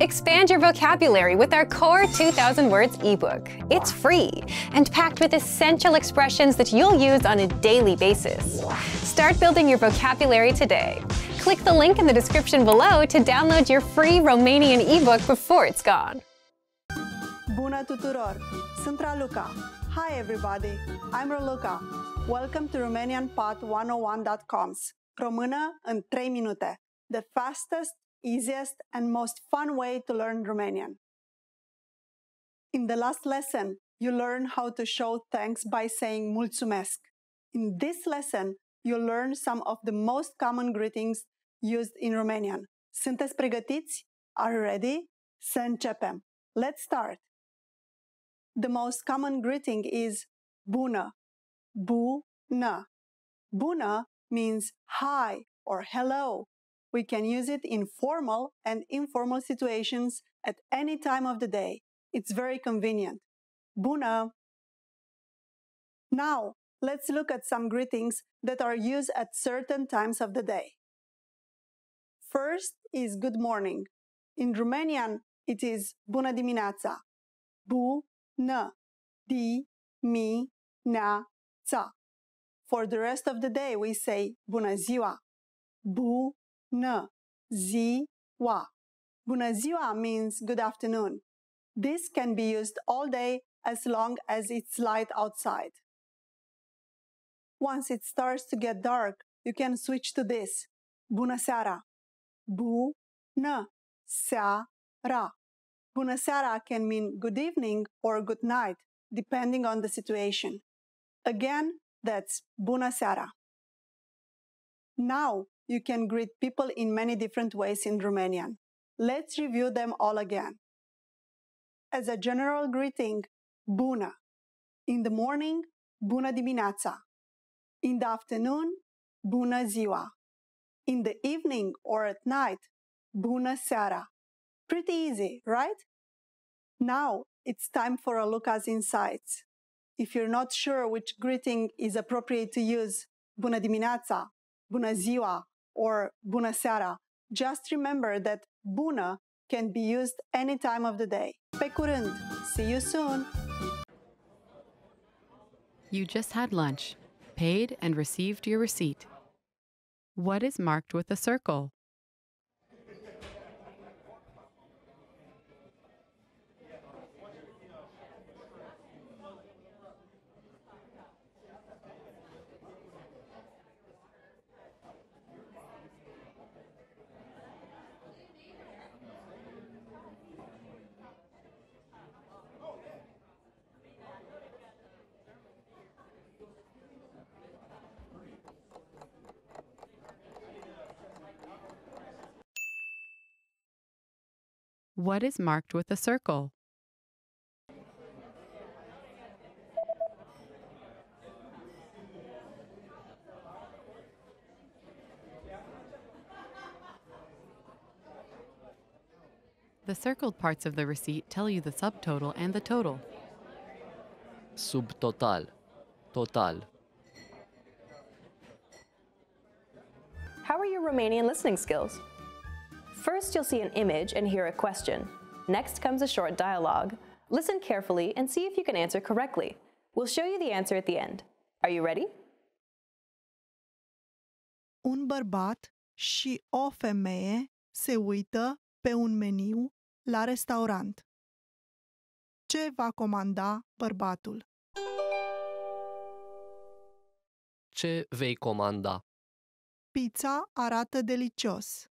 Expand your vocabulary with our Core 2000 Words ebook. It's free and packed with essential expressions that you'll use on a daily basis. Start building your vocabulary today. Click the link in the description below to download your free Romanian ebook before it's gone. Bună tuturor! Sunt Raluca. Hi everybody, I'm Raluca. Welcome to RomanianPod101.com's Română în 3 minute, the fastest easiest, and most fun way to learn Romanian. In the last lesson, you learn how to show thanks by saying mulțumesc. In this lesson, you learn some of the most common greetings used in Romanian. Sunteți pregătiți? Are you ready? Să începem! Let's start! The most common greeting is bună. Bună. Bună means hi or hello we can use it in formal and informal situations at any time of the day. It's very convenient. Bună! Now, let's look at some greetings that are used at certain times of the day. First is good morning. In Romanian, it is bună dimineața. Bu, nă, di, mi, na, ța. For the rest of the day, we say bună ziua. Bu, N, zi, wa. Bună ziwa means good afternoon. This can be used all day as long as it's light outside. Once it starts to get dark, you can switch to this. Bună seara. Bu, na sea, ra. Bună seara can mean good evening or good night, depending on the situation. Again, that's bună seara. Now you can greet people in many different ways in Romanian. Let's review them all again. As a general greeting, bună. In the morning, bună dimineața. In the afternoon, bună ziua. In the evening or at night, bună seara. Pretty easy, right? Now it's time for a look at Insights. If you're not sure which greeting is appropriate to use, bună dimineața, bună ziua, or bună seara. Just remember that bună can be used any time of the day. Pe curând! See you soon! You just had lunch, paid and received your receipt. What is marked with a circle? What is marked with a circle? The circled parts of the receipt tell you the subtotal and the total. Subtotal. Total. How are your Romanian listening skills? First, you'll see an image and hear a question. Next comes a short dialogue. Listen carefully and see if you can answer correctly. We'll show you the answer at the end. Are you ready? Un bărbat și o femeie se uită pe un meniu la restaurant. Ce va comanda bărbatul? Ce vei comanda? Pizza arată delicios.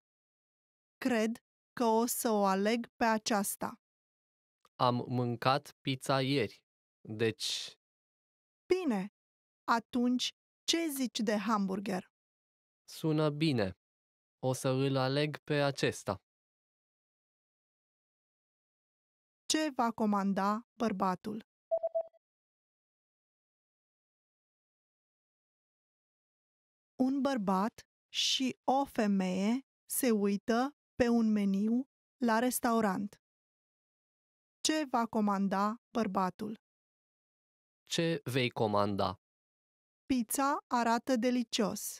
Cred că o să o aleg pe aceasta. Am mâncat pizza ieri, deci... Bine, atunci ce zici de hamburger? Sună bine. O să îl aleg pe acesta. Ce va comanda bărbatul? Un bărbat și o femeie se uită pe un meniu la restaurant. Ce va comanda bărbatul? Ce vei comanda? Pizza arată delicios.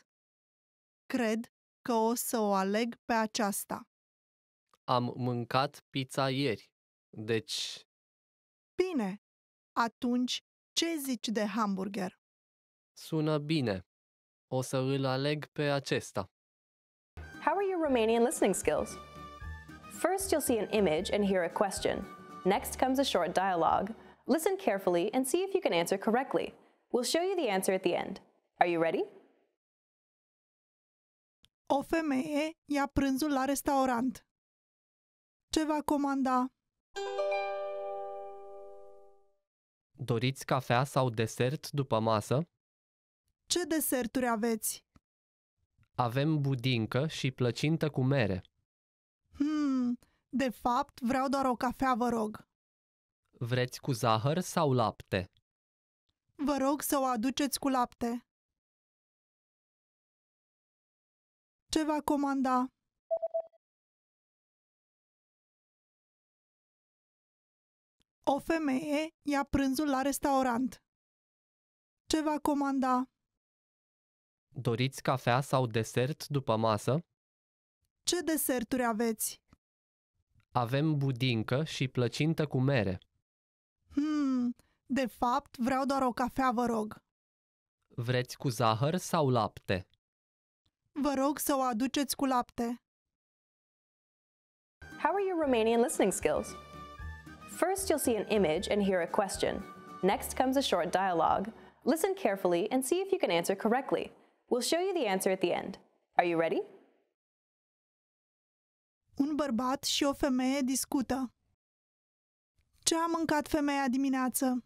Cred că o să o aleg pe aceasta. Am mâncat pizza ieri, deci... Bine! Atunci, ce zici de hamburger? Sună bine. O să îl aleg pe acesta. Romanian listening skills. First, you'll see an image and hear a question. Next comes a short dialogue. Listen carefully and see if you can answer correctly. We'll show you the answer at the end. Are you ready? O femeie ia prânzul la restaurant. Ce va comanda? Doriți cafea sau desert după masă? Ce deserturi aveți? avem budincă și plăcintă cu mere. Hmm, de fapt, vreau doar o cafea, vă rog. Vreți cu zahăr sau lapte? Vă rog să o aduceți cu lapte. Ce va comanda? O femeie ia prânzul la restaurant. Ce va comanda? Doriți cafea sau desert după masă? Ce deserturi aveți? Avem budincă și plăcintă cu mere. Hmm, de fapt, vreau doar o cafea, vă rog. Vreți cu zahăr sau lapte? Vă rog să o aduceți cu lapte. How are your Romanian listening skills? First, you'll see an image and hear a question. Next comes a short dialogue. Listen carefully and see if you can answer correctly. We'll show you the answer at the end. Are you ready? Un bărbat și o femeie discută. Ce a mâncat femeia dimineață?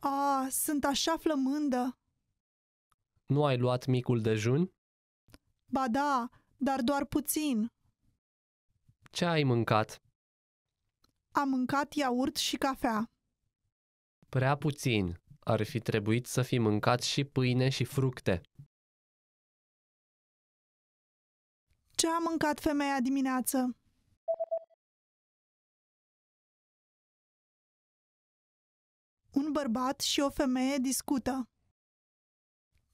A, sunt așa flămândă. Nu ai luat micul dejun? Ba da, dar doar puțin. Ce ai mâncat? Am mâncat iaurt și cafea. Prea puțin ar fi trebuit să fi mâncat și pâine și fructe. Ce a mâncat femeia dimineață? Un bărbat și o femeie discută.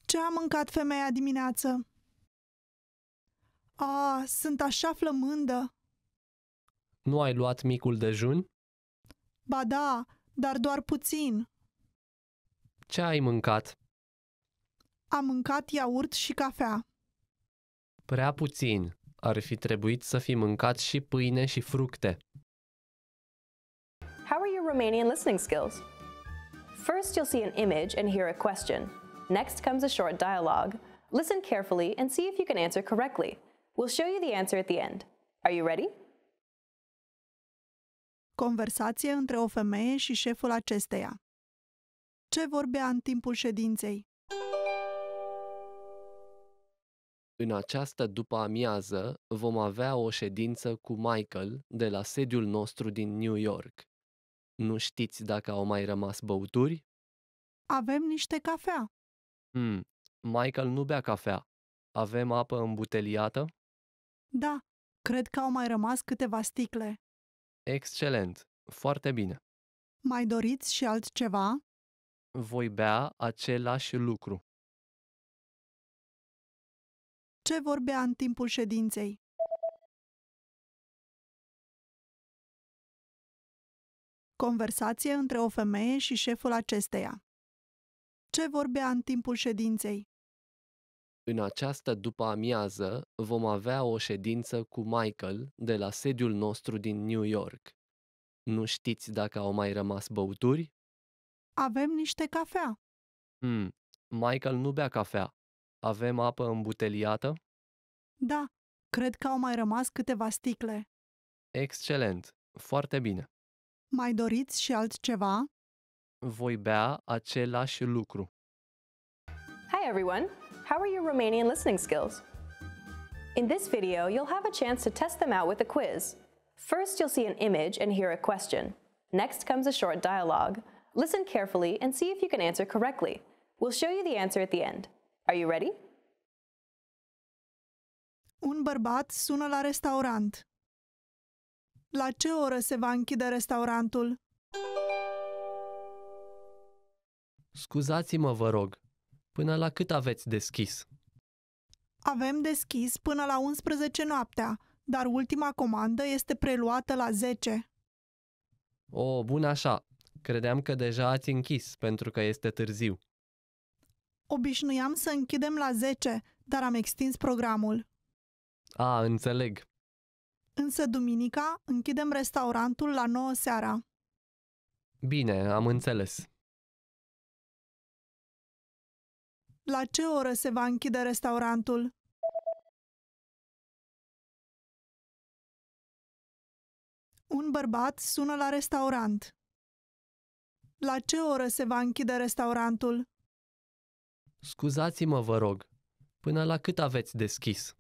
Ce a mâncat femeia dimineață? A, sunt așa flămândă! Nu ai luat micul dejun? Ba da, dar doar puțin. Ce ai mâncat? Am mâncat iaurt și cafea. Prea puțin. Ar fi trebuit să fi mâncat și pâine și fructe. How are your Romanian listening skills? First, you'll see an image and hear a question. Next comes a short dialogue. Listen carefully and see if you can answer correctly. We'll show you the answer at the end. Are you ready? Conversație între o femeie și șeful acesteia. Ce vorbea în timpul ședinței? În această după-amiază vom avea o ședință cu Michael de la sediul nostru din New York. Nu știți dacă au mai rămas băuturi? Avem niște cafea. Hmm, Michael nu bea cafea. Avem apă îmbuteliată? Da, cred că au mai rămas câteva sticle. Excelent, foarte bine. Mai doriți și altceva? Voi bea același lucru. Ce vorbea în timpul ședinței? Conversație între o femeie și șeful acesteia. Ce vorbea în timpul ședinței? În această după-amiază vom avea o ședință cu Michael de la sediul nostru din New York. Nu știți dacă au mai rămas băuturi? avem niște cafea. Hmm. Michael nu bea cafea. Avem apă îmbuteliată? Da, cred că au mai rămas câteva sticle. Excelent, foarte bine. Mai doriți și altceva? Voi bea același lucru. Hi everyone, how are your Romanian listening skills? In this video, you'll have a chance to test them out with a quiz. First, you'll see an image and hear a question. Next comes a short dialogue. Listen carefully and see if you can answer correctly. We'll show you the answer at the end. Are you ready? Un bărbat sună la restaurant. La ce oră se va închide restaurantul? Scuzați-mă, vă rog. Până la cât aveți deschis? Avem deschis până la 11 noaptea, dar ultima comandă este preluată la 10. O, oh, bun așa. Credeam că deja ați închis pentru că este târziu. Obișnuiam să închidem la 10, dar am extins programul. A, înțeleg. Însă duminica închidem restaurantul la 9 seara. Bine, am înțeles. La ce oră se va închide restaurantul? Un bărbat sună la restaurant. La ce oră se va închide restaurantul? Scuzați-mă, vă rog. Până la cât aveți deschis?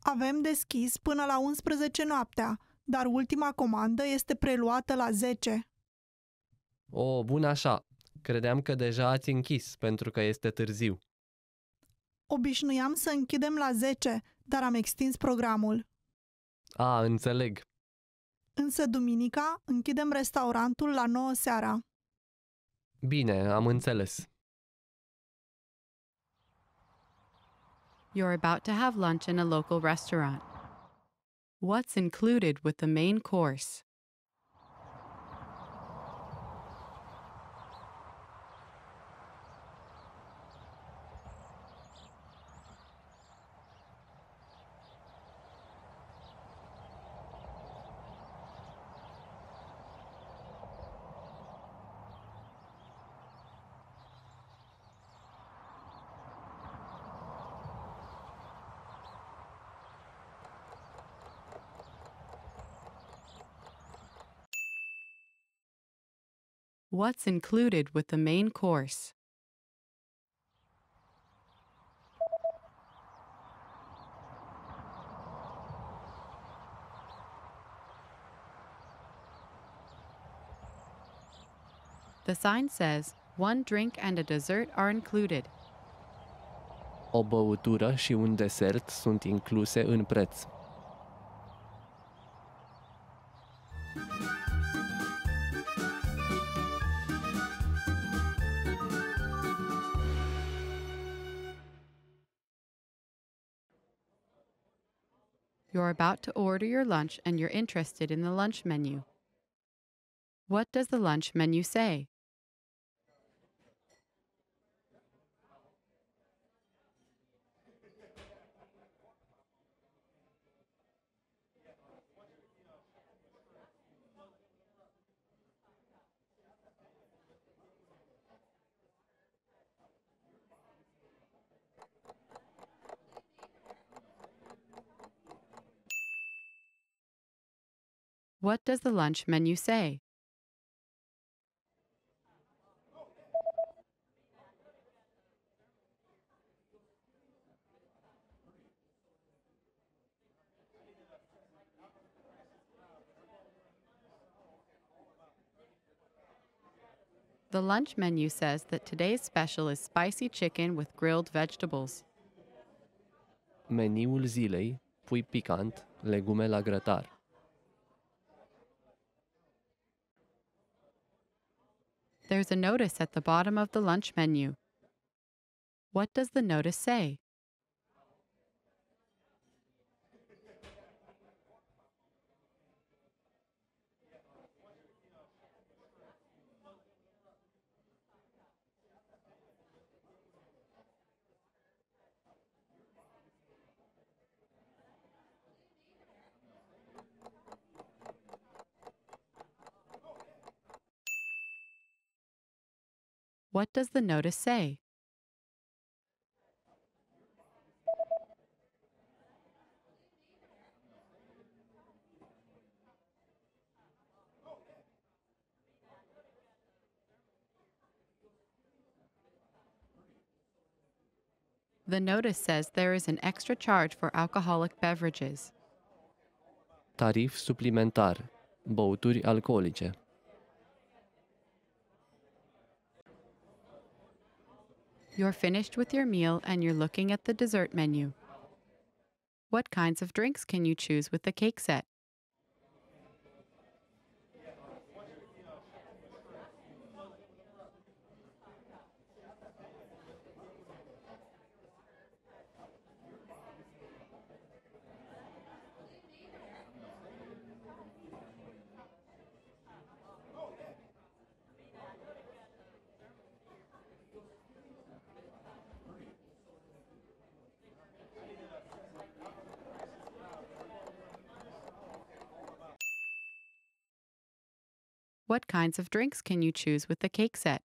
Avem deschis până la 11 noaptea, dar ultima comandă este preluată la 10. O, bun așa. Credeam că deja ați închis, pentru că este târziu. Obișnuiam să închidem la 10, dar am extins programul. A, înțeleg. Însă duminica închidem restaurantul la 9 seara. Bine, am înțeles. You're about to have lunch in a local restaurant. What's included with the main course? What's included with the main course? The sign says one drink and a dessert are included. O băutură și un desert sunt incluse în preț. you're about to order your lunch and you're interested in the lunch menu. What does the lunch menu say? What does the lunch menu say? The lunch menu says that today's special is spicy chicken with grilled vegetables. Meniul zilei, pui picant, legume la grătar. There's a notice at the bottom of the lunch menu. What does the notice say? What does the notice say? The notice says there is an extra charge for alcoholic beverages. Tarif suplimentar. Băuturi alcoolice. You're finished with your meal and you're looking at the dessert menu. What kinds of drinks can you choose with the cake set? What kinds of drinks can you choose with the cake set?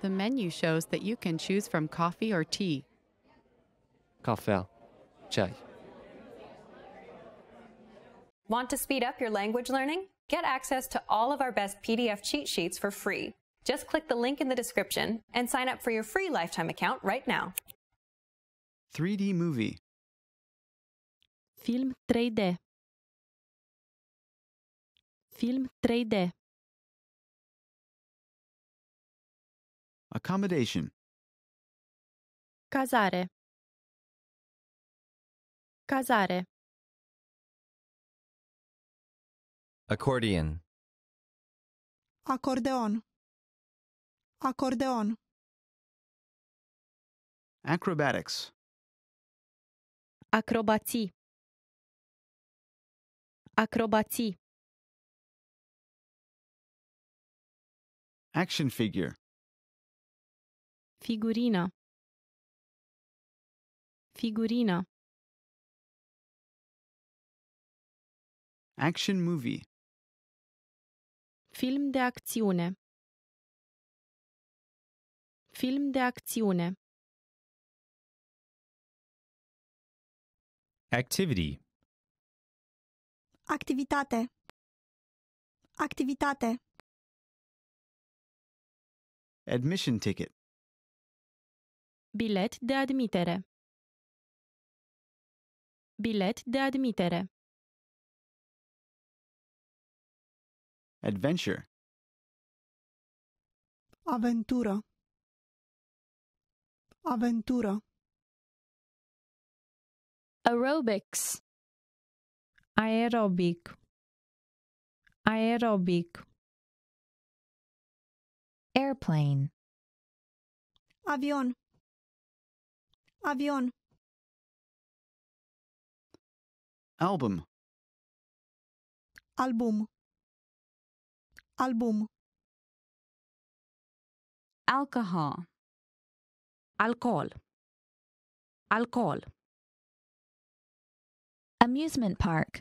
The menu shows that you can choose from coffee or tea. Kahve, chai. Want to speed up your language learning? Get access to all of our best PDF cheat sheets for free just click the link in the description and sign up for your free lifetime account right now. 3D movie. Film 3D. Film 3D. Accommodation. Casare. Casare. Accordion. Accordeon. Acordeon Acrobatics Acrobații Acrobații Action figure figurina, figurina, Action movie Film de acțiune Film de acțiune Activity Activitate Activitate Admission ticket Bilet de admitere Bilet de admitere Adventure aventura Aventură. Aerobics. Aerobic. Aerobic. Airplane. Avion. Avion. Album. Album. Album. Alcohol alcohol, alcohol. Amusement park,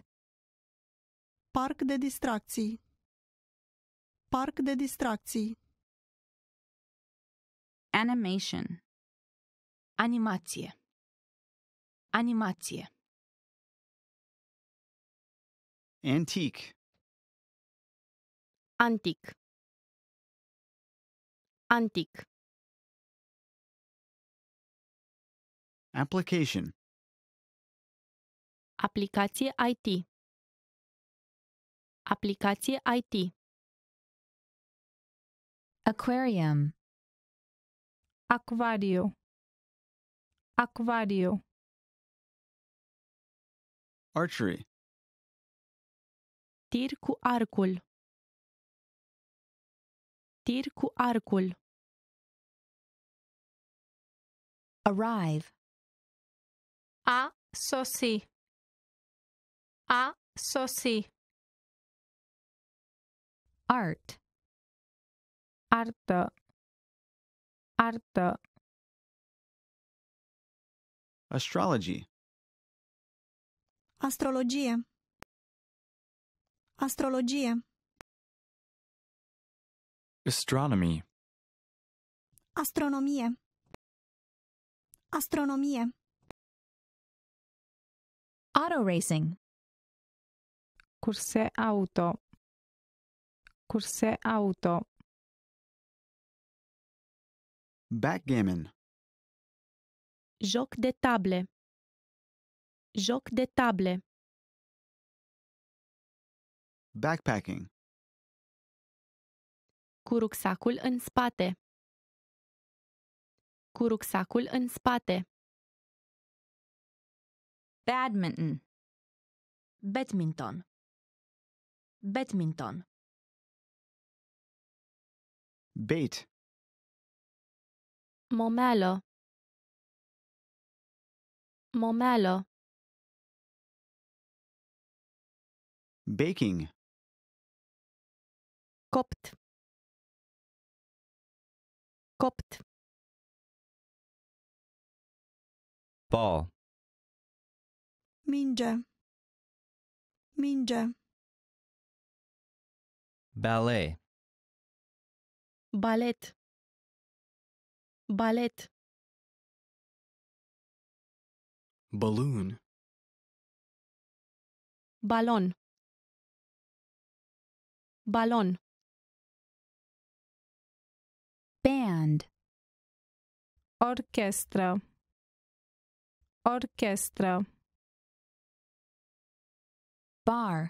parc de distracții, parc de distracții. Animation, animație, animație. Antique, Antique. Antique. Application. Aplicație IT. Aplicație IT. Aquarium. Aquario. Aquario. Archery. Tir cu arcul. Tir cu arcul. Arrive associe associe art arte arte astrology astrologie astrologie astronomy astronomie astronomie Auto racing. Curse auto. Curse auto. Backgammon. Joc de table. Joc de table. Backpacking. Cu rucsacul în spate. Cu rucsacul în spate. badminton badminton badminton bait momelo momelo baking kopt kopt ball Minja. Minja. Ballet. Ballet. Ballet. Balloon. Balon. Balon. Band. Orchestra. Orchestra bar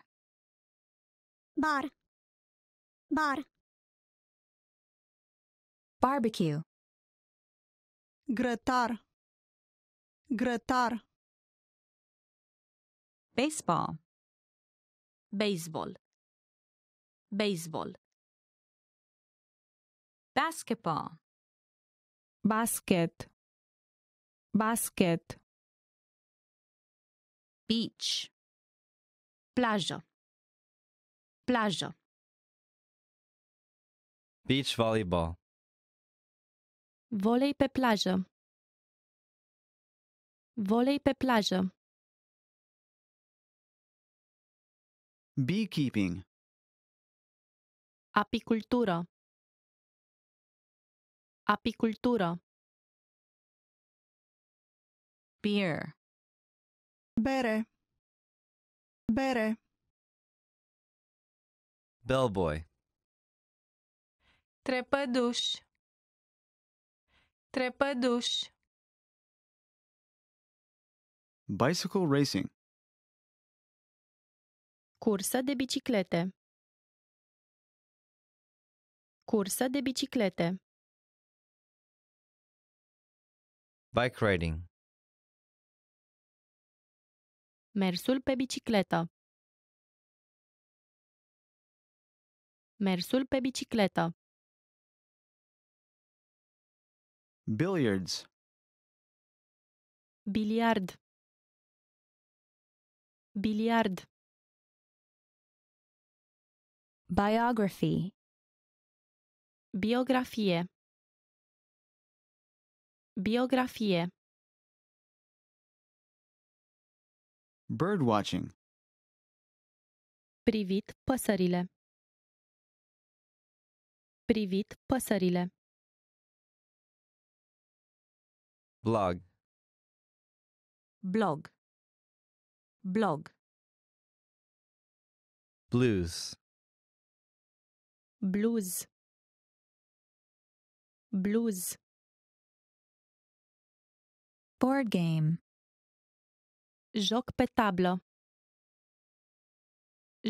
bar bar barbecue grătar grătar baseball baseball baseball basketball basket basket beach Plage. Plage. beach volleyball Volley pe plajă volei pe plajă beekeeping apicultură apicultură beer bere Bere. Bellboy. Trepăduș. Trepăduș. Bicycle racing. Cursă de biciclete. Cursă de biciclete. Bike riding. Mersul pe bicicletă. Mersul pe bicicletă. Billiards. Biliard. Biliard. Biography. Biografie. Biografie. Bird watching. Privit păsările. Privit păsările. Blog. Blog. Blog. Blues. Blues. Blues. Board game. Joc pe tablă.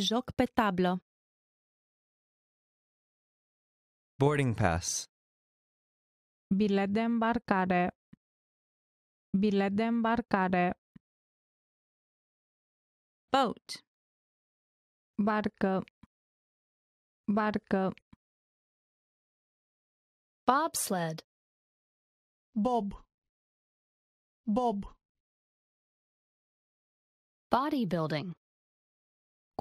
Joc Boarding pass. Bilet de îmbarcare. Bilet de îmbarcare. Boat. Barcă. Barcă. Bobsled. Bob. Bob bodybuilding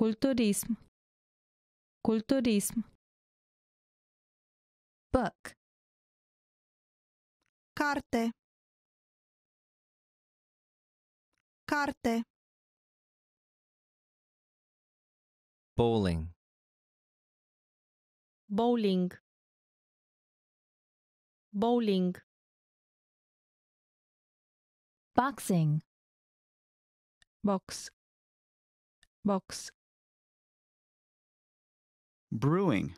culturism culturism book carte carte bowling bowling bowling boxing box box brewing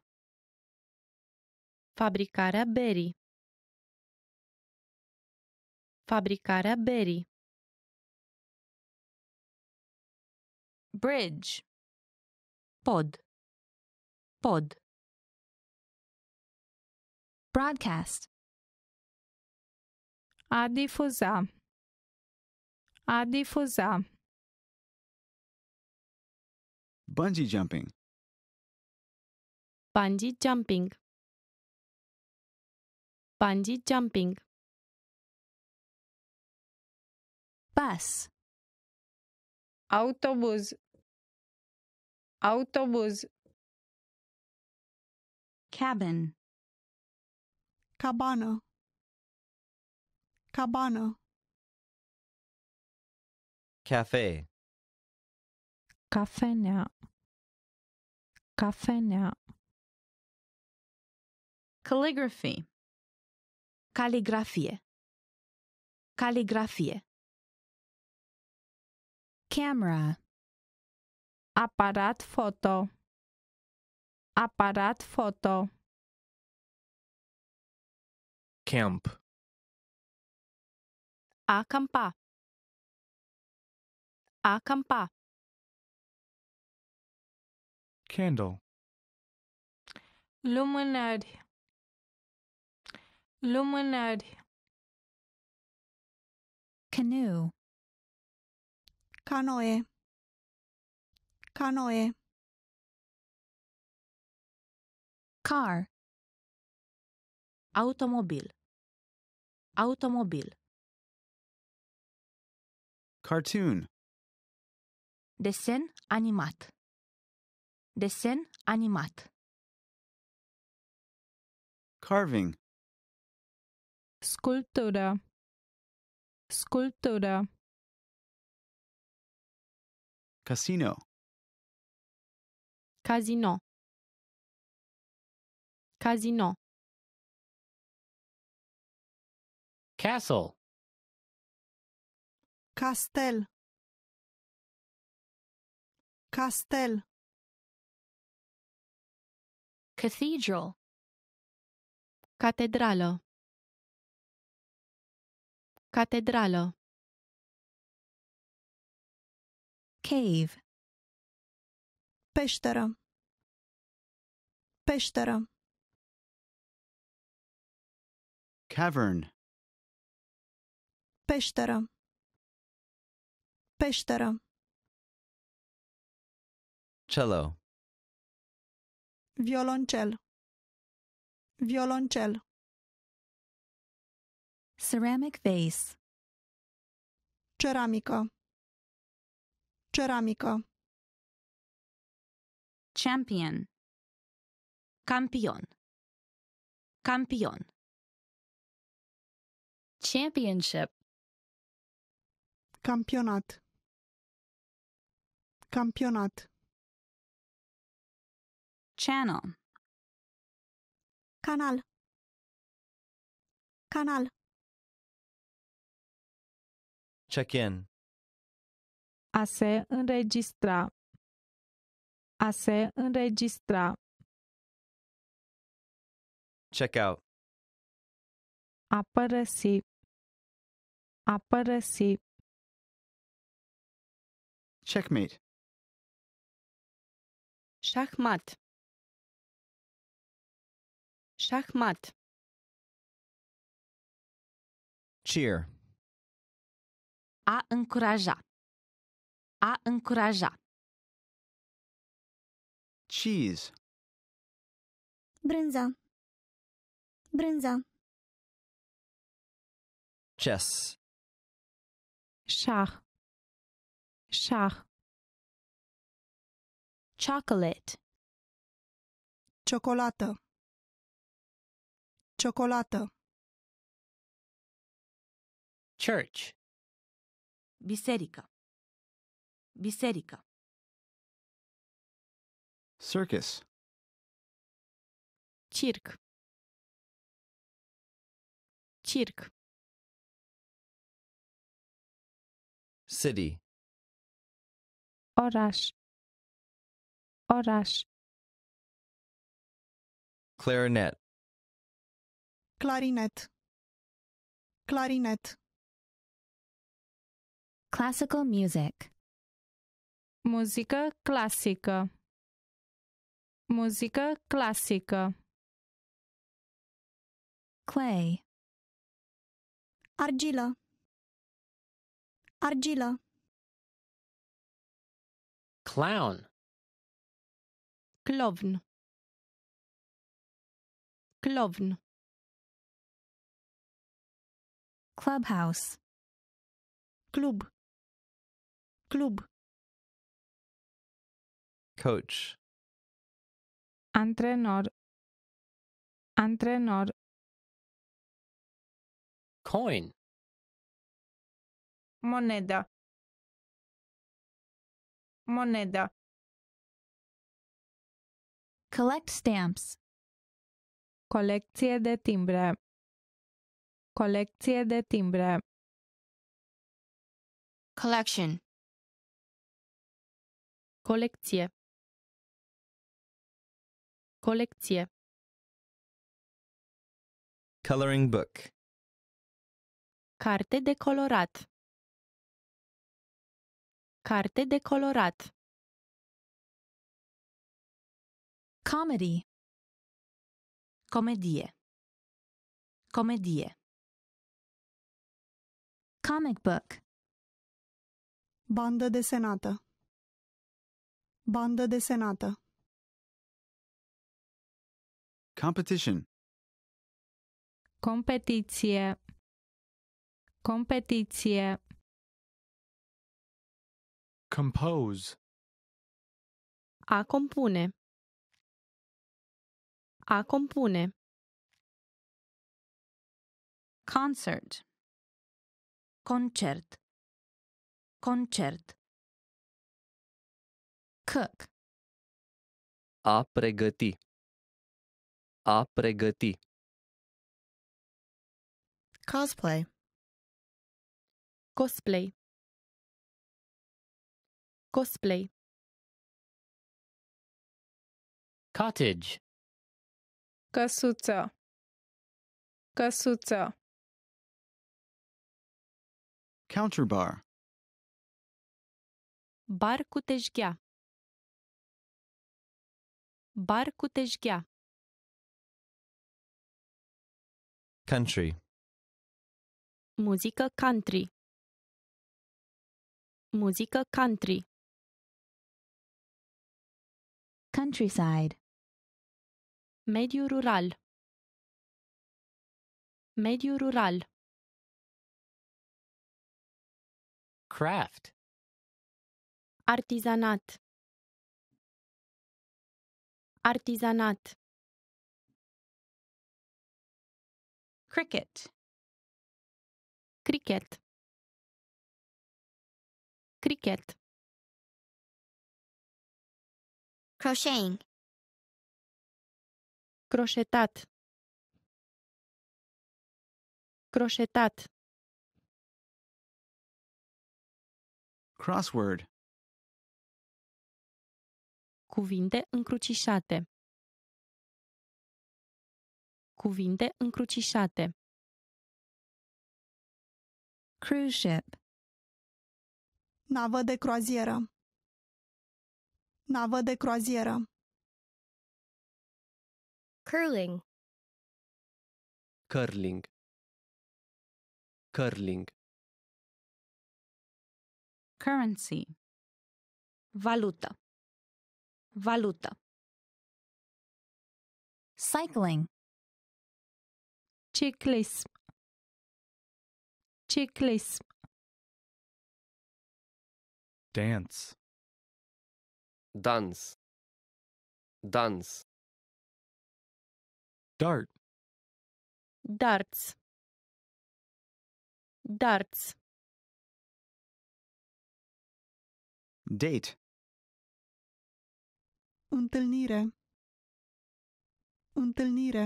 fabricarea berii fabricarea berii bridge pod pod broadcast a difuza a difuza Bungee jumping. Bungee jumping. Bungee jumping. Bus. Autobus. Autobus. Cabin. Cabano. Cabano. Cafe. Cafenea. Cafenea. Calligraphy. Calligraphy. Calligraphy. Camera. Apparat foto. Apparat foto. Camp. Acampa. Acampa candle luminary luminary canoe canoe canoe car automobile automobile cartoon desen animat Desen animat. Carving. Sculptura. Sculptura. Casino. Casino. Casino. Castle. Castel. Castel. Cathedral. Catedralo. Catedralo. Cave. Peșteră. Peșteră. Cavern. Peșteră. Peșteră. Cello. violoncel, violoncel. Ceramic vase. Ceramico. Ceramico. Champion. Campion. Campion. Championship. Campionat. Campionat. Channel. Canal. Canal. Check in. A se înregistra. A se înregistra. Check out. A părăsi. A părăsi. Checkmate. Șahmat. Schachmat. Cheer A încuraja A încuraja Cheese Brânză Brânză Chess Șah Șah Chocolate Ciocolată Ciocolată. Church. Biserică. Biserică. Circus. Circ. Circ. City. Oraș. Oraș. Clarinet clarinet clarinet classical music música clássica música clássica clay argilă argilă clown clown clown clubhouse club club coach Entrenador. Entrenador. coin moneda moneda collect stamps Colección de timbre Colecție de timbre. Collection. Colecție. Colecție. Coloring book. Carte de colorat. Carte de colorat. Comedy. Comedie. Comedie. Comic book. Bandă desenată. Bandă desenată. Competition. Competiție. Competiție. Compose. A compune. A compune. Concert. Concert. Concert. Cook. A pregăti. A pregăti. Cosplay. Cosplay. Cosplay. Cottage. Căsuță. Căsuță. Counterbar. Bar cu tejghea. Bar cu tejghea. Country. Muzică country. Muzică country. Countryside. Mediu rural. Mediu rural. craft. Artisanat. Artisanat. Cricket. Cricket. Cricket. Crocheting. Crochetat. Crochetat. Crossword Cuvinte încrucișate Cuvinte încrucișate Cruise ship Navă de croazieră Navă de croazieră Curling Curling Curling currency. Valuta. Valuta. Cycling. Ciclism. Ciclism. Dance. Dance. Dance. Dart. Darts. Darts. Date. Întâlnire. Întâlnire.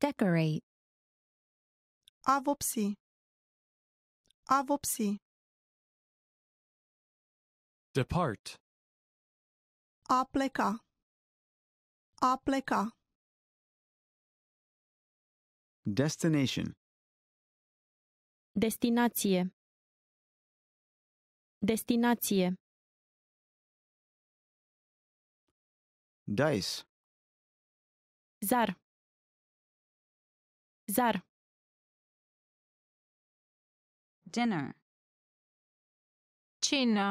Decorate. nira. Decorate. A vopsi. Depart. A pleca. A pleca. Destination. Destinație. Destinație Dice Zar Zar Dinner Cină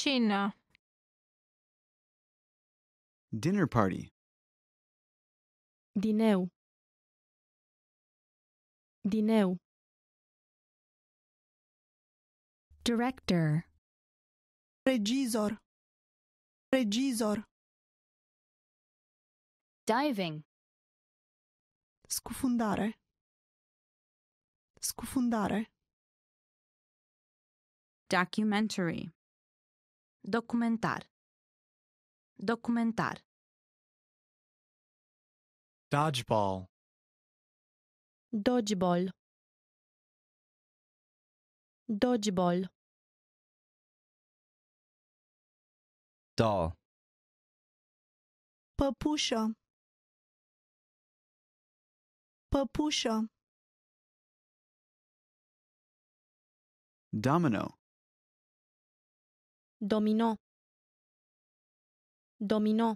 Cină Dinner party Dineu Dineu Director Regizor Regizor Diving Scufundare Scufundare Documentary Documentar Documentar Dodgeball Dodgeball Dodgeball doll Papusha. Papusha. domino domino domino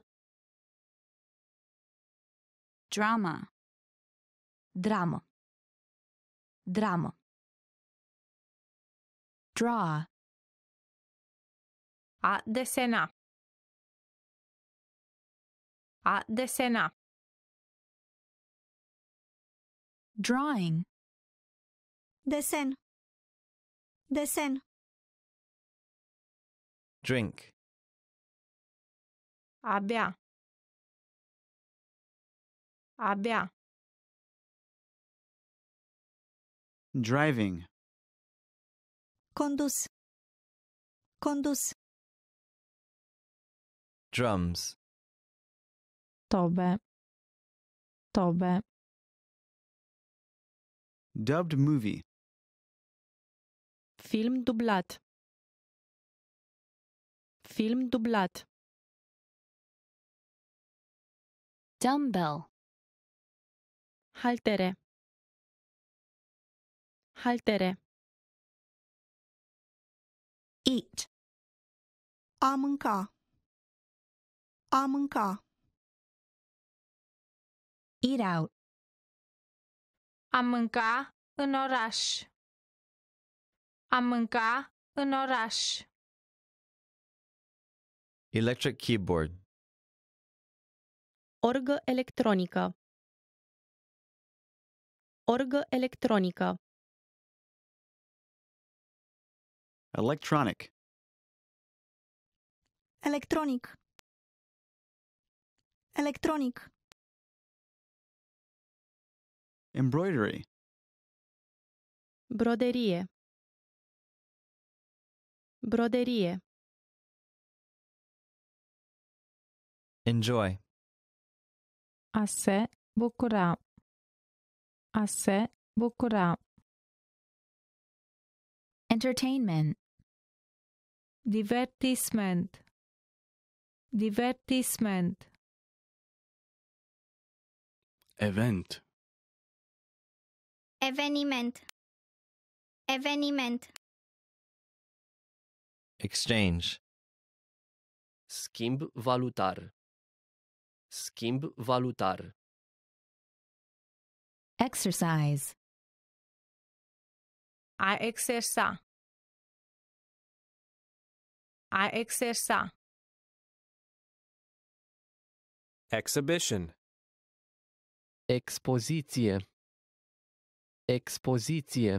drama dramă dramă draw a desena a desena. Drawing. Desen. Desen. Drink. Abia. Abia. Driving. Condus. Condus. Drums. Tobe. Tobe. Dubbed movie. Film dublat. Film dublat. Dumbbell. Haltere. Haltere. Eat. A mânca. A mânca. Eat out. A mânca în oraș. A mânca în oraș. Electric keyboard. Orgă electronică. Orgă electronică. Electronic. Electronic. Electronic. Embroidery. Broderie. Broderie. Enjoy. A se bucura. A se bucura. Entertainment. Divertissement. Divertissement. Event. Eveniment. Eveniment. Exchange. Schimb valutar. Schimb valutar. Exercise. A exersa. A exersa. Exhibition. Expoziție. Expoziție.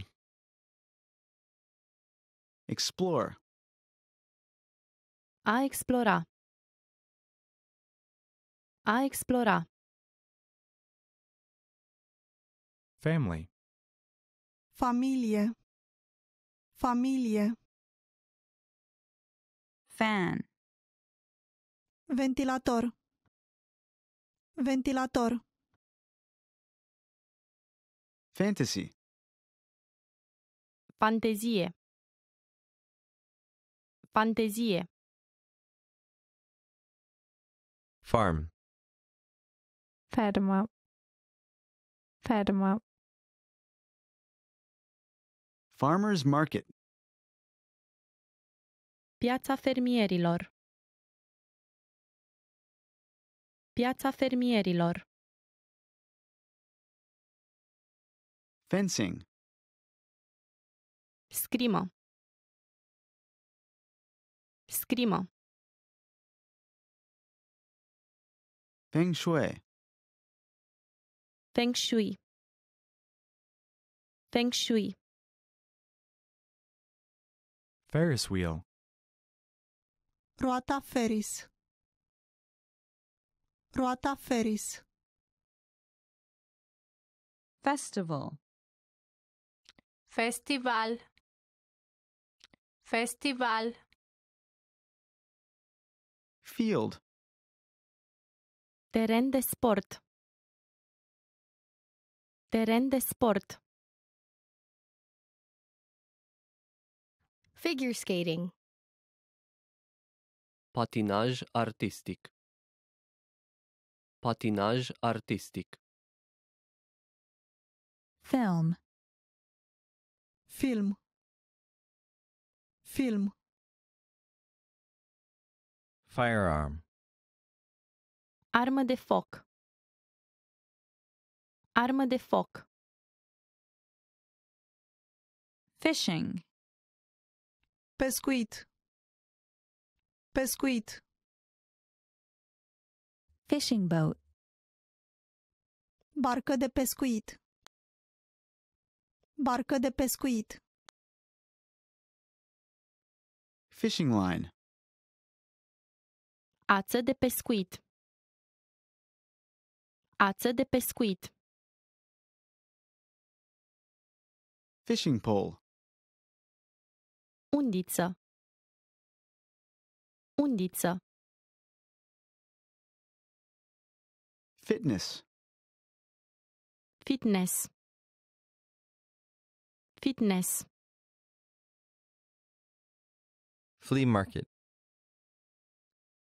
Explore. A explora. A explora. Family. Familie. Familie. Fan. Ventilator. Ventilator. Fantasy. Fantezie. Fantezie. Farm. Fermă. Fermă. Farmers Market. Piața fermierilor. Piața fermierilor. Fencing. Scrimă. Scrimă. Feng Shui. Feng Shui. Feng Shui. Ferris wheel. Rota Ferris. Rota Ferris. Festival festival festival field teren de sport teren de sport figure skating patinaj artistic patinaj artistic film film film firearm armă de foc armă de foc fishing pescuit pescuit fishing boat barcă de pescuit Barcă de pescuit. Fishing line. Ață de pescuit. Ață de pescuit. Fishing pole. Undiță. Undiță. Fitness. Fitness. Fitness. Flea market.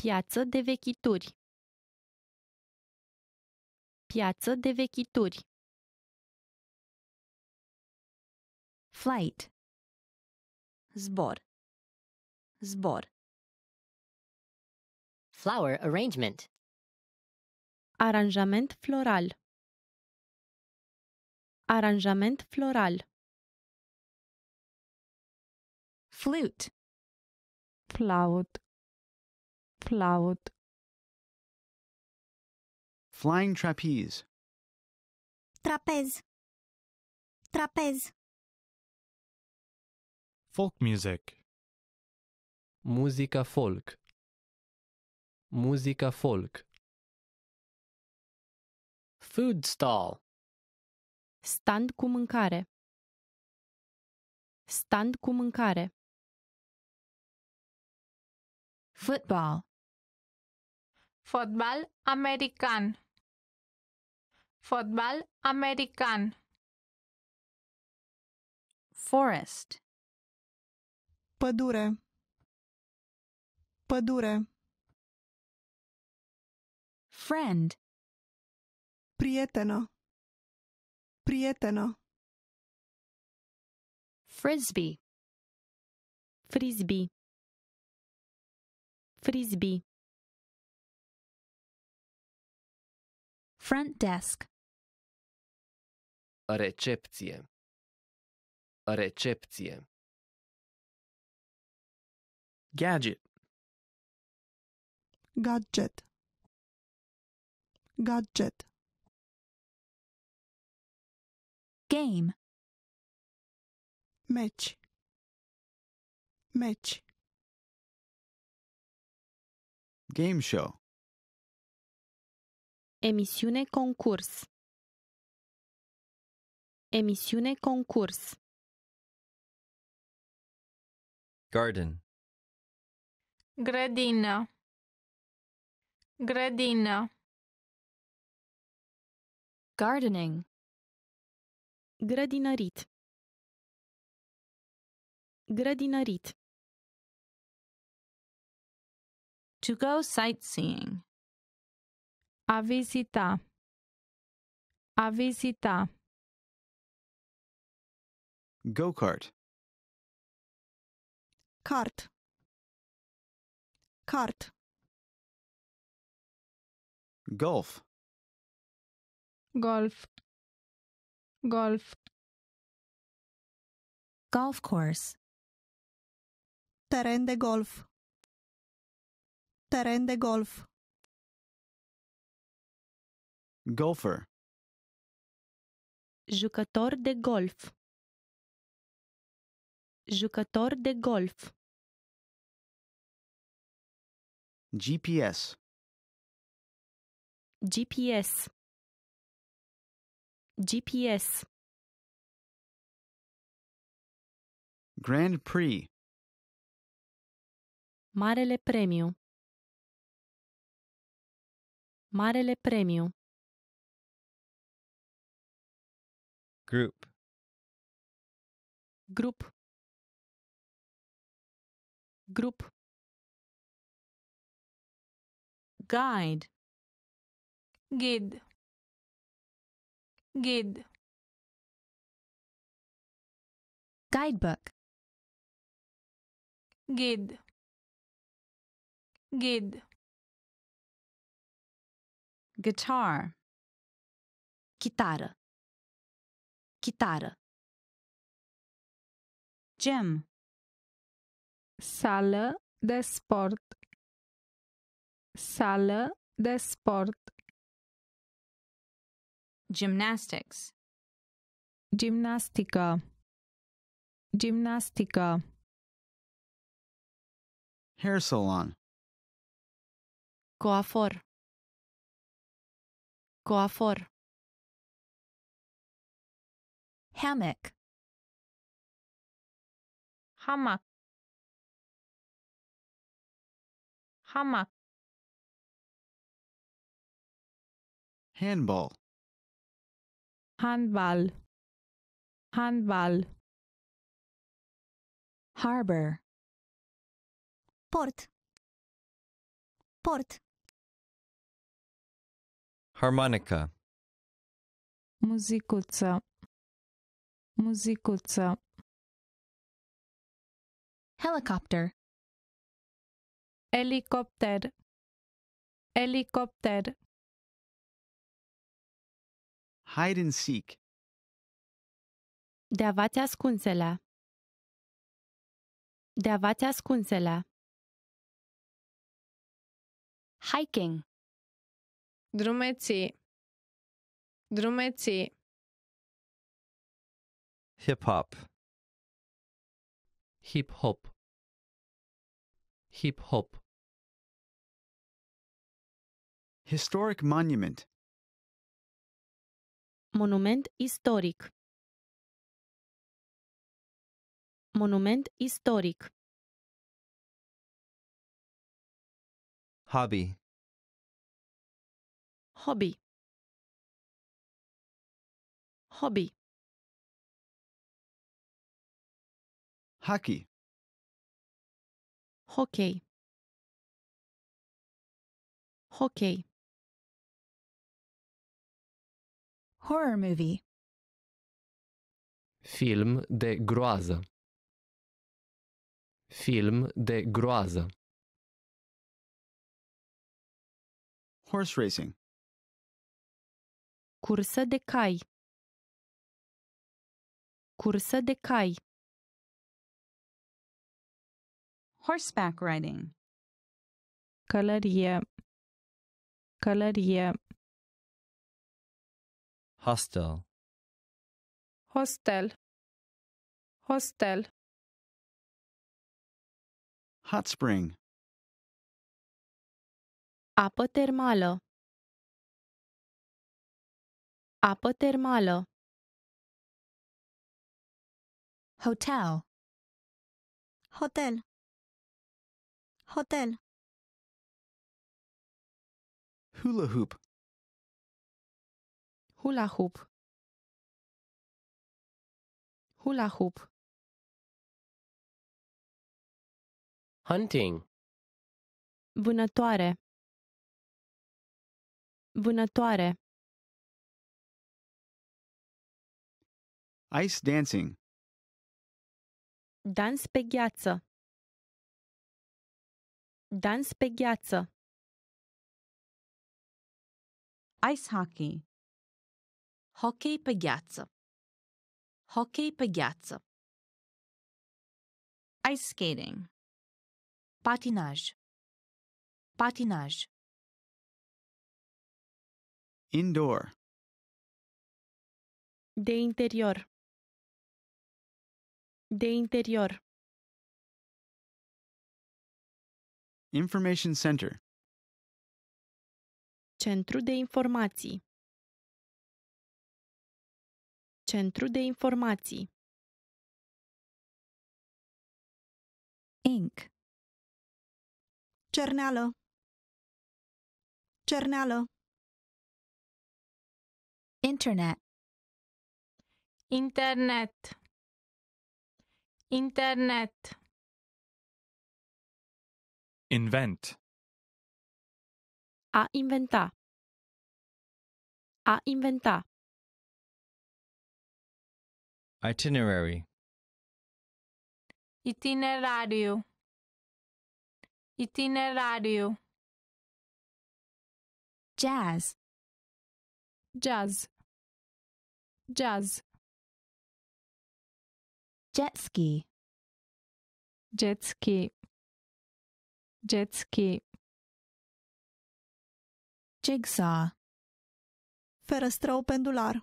Piață de vechituri. Piață de vechituri. Flight. Zbor. Zbor. Flower arrangement. Aranjament floral. Aranjament floral flute plaut plaut flying trapeze trapez trapez folk music musica folk musica folk food stall stand cu mâncare stand cu mâncare Football. Football American. Football American. Forest. Pădure. Pădure. Friend. Prietenă. Prietenă. Frisbee. Frisbee. Frisbee. Front desk. Recepție. Recepție. Gadget. Gadget. Gadget. Game. Match. Match. Game show. Emisiune concurs. Emisiune concurs. Garden. Grădină. Grădină. Gardening. Grădinărit. Grădinărit. To go sightseeing. A visita. A visita. Go kart. Cart. Cart. Golf. Golf. Golf. Golf course. Terreno de golf. Teren de golf. Golfer. Jucător de golf. Jucător de golf. GPS. GPS. GPS. Grand Prix. Marele Premiu. Marele Premiu Group Grup Grup Guide Guide Guide Guidebook Guide Guide guitar. Chitară. Chitară. Gym. Sală de sport. Sală de sport. Gymnastics. Gimnastică. Gimnastică. Hair salon. Coafor. Coafor. Hammock. Hammock. Hammock. Handball. Handball. Handball. Harbor. Port. Port harmonica muzykuca muzykuca helicopter helikopter helikopter hide and seek Davați ascunselea. Davați ascunselea. Hiking. Drumeci. Drumeci. Hip hop. Hip hop. Hip hop. Historic monument. Monument istoric. Monument istoric. Hobby hobby hobby hockey hockey hockey horror movie film de groază film de groază horse racing Cursă de cai. Cursă de cai. Horseback riding. Călărie. Călărie. Hostel. Hostel. Hostel. Hot spring. Apă termală. Apă termală. Hotel. Hotel. Hotel. Hula hoop. Hula hoop. Hula hoop. Hunting. Vânătoare. Vânătoare. Ice dancing. Dans pe gheață. Dans pe gheață. Ice hockey. Hockey pe gheață. Hockey pe gheață. Ice skating. Patinaj. Patinaj. Indoor. De interior. De interior Information Center Centru de informații Centru de informații Inc. Cerneală Cerneală Internet Internet Internet. Invent. A inventa. A inventa. Itinerary. Itinerario. Itinerario. Jazz. Jazz. Jazz jet ski jet ski jet ski jigsaw ferestrău pendular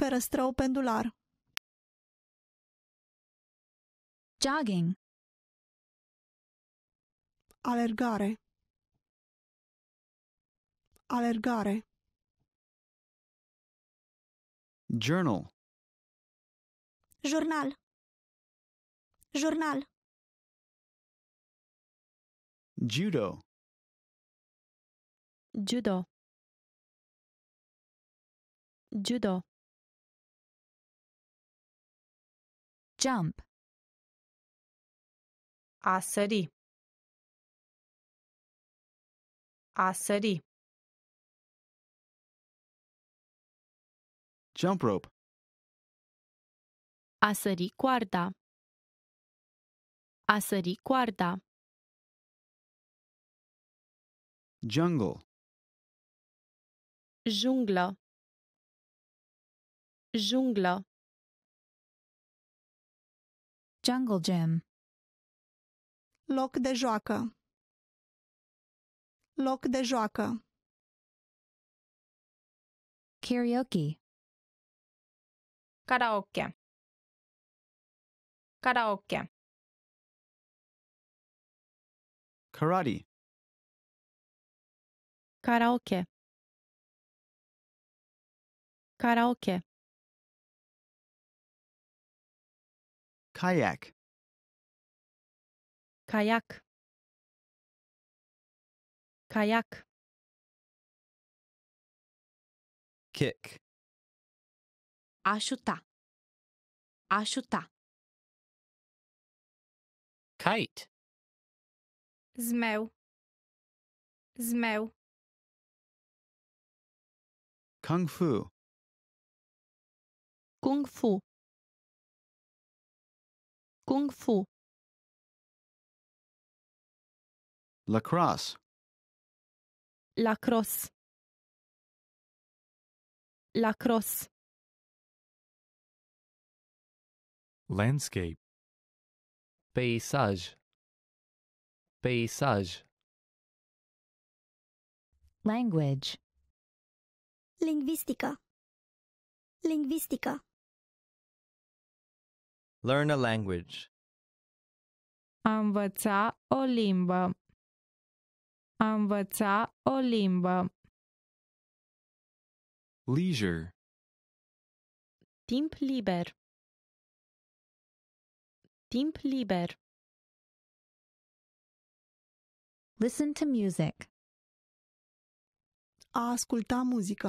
ferestrău pendular jogging alergare alergare journal Журнал. Журнал. Judo. Judo. Judo. Jump. Asari. Asari. Jump rope. A sări coarda. A sări coarda. Jungle. Junglă. Junglă. Jungle gym. Loc de joacă. Loc de joacă. Karaoke. Karaoke. karaokê. Karate. Karaokê. Karaokê. Kayak. Kayak. Kayak. Kick. Achutar. Achutar. Kite. Zmył. Zmył. Kung Fu. Kung Fu. Kung Fu. Lacrosse. Lacrosse. Lacrosse. Landscape. paysage, paysage. Language. Linguística. Linguística. Learn a language. A învăța o limbă. învăța o limbă. Leisure. Timp liber. Timp liber. Listen to music. A asculta muzică.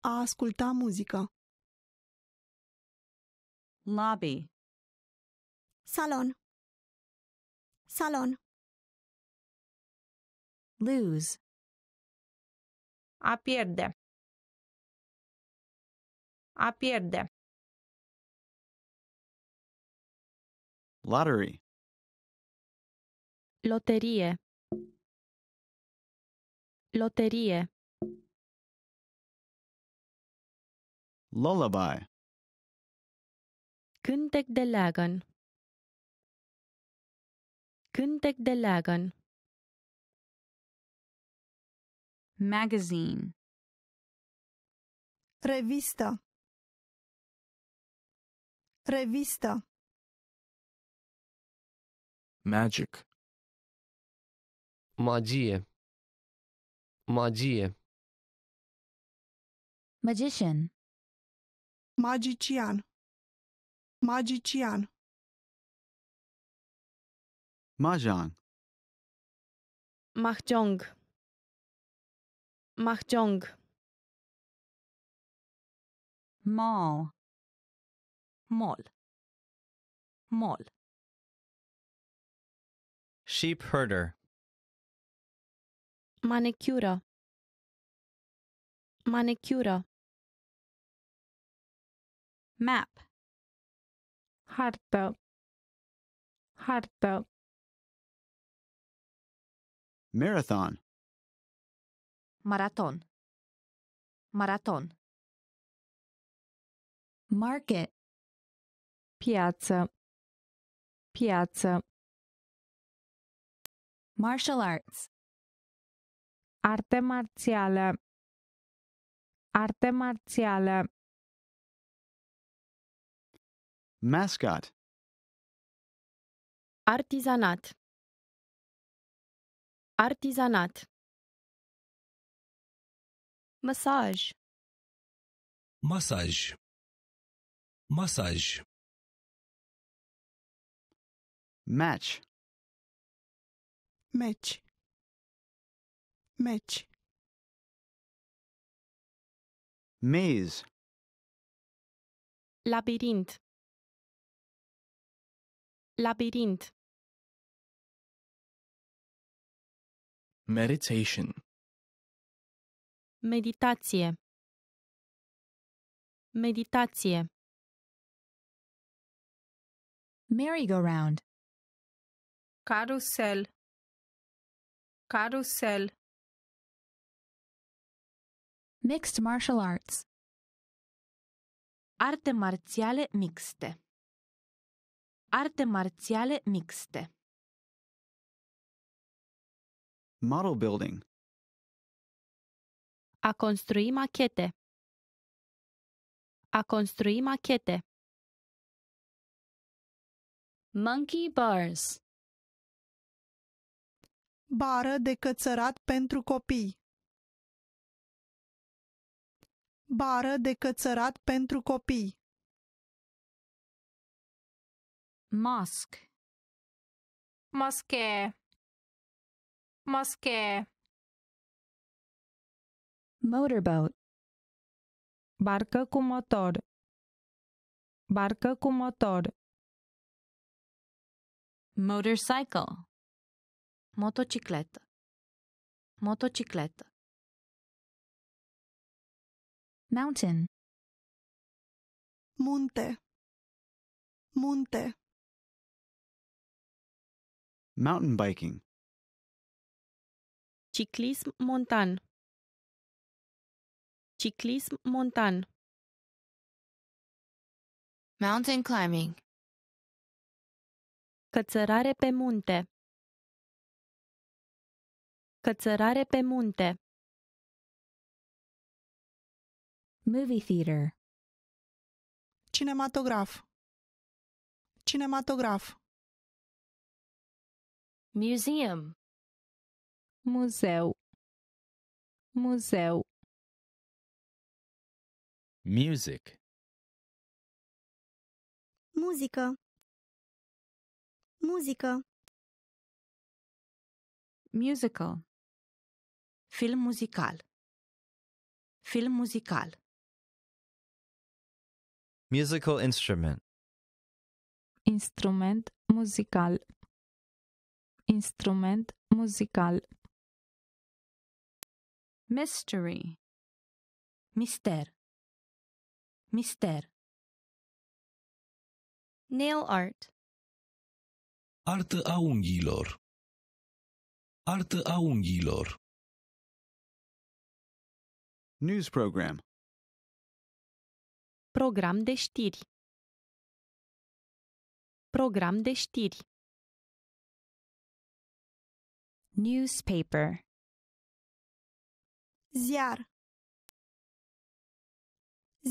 A asculta muzică. Lobby. Salon. Salon. Lose. A pierde. A pierde. Lottery. Loterie. Lotterie. Lullaby. Cântec de lagăn. Cântec de lagăn. Magazine. Revista. Revista magic Magie. Magie. magician magician magician mahjong mahjong mahjong mall mall mall Sheep herder. Manicura. Manicura. Map. Harta. Harta. Marathon. Marathon. Marathon. Market. Piazza. Piazza. Martial arts. Arte marțiale, Arte marțiale, Mascot. Artizanat. Artizanat. Masaj. Masaj. Masaj. Match meci meci maze labirint labirint meditation meditație meditație merry-go-round carusel Carousel Mixed martial arts Arte marziale mixte Arte marziale mixte Model building A construi machete A construi machete Monkey bars bară de cățărat pentru copii. Bară de cățărat pentru copii. Mask. Maske. Maske. Motorboat. Barcă cu motor. Barcă cu motor. Motorcycle motocicletă motocicletă mountain munte munte mountain biking ciclism montan ciclism montan mountain climbing cățărare pe munte Cățărare pe munte Movie theater Cinematograf Cinematograf Museum Muzeu Muzeu Music Muzică Muzică Musical Film muzical Film muzical Musical instrument Instrument muzical Instrument muzical Mystery Mister Mister Nail art Artă a unghiilor Artă a unghiilor News program. Program de știri. Program de știri. Newspaper. Ziar.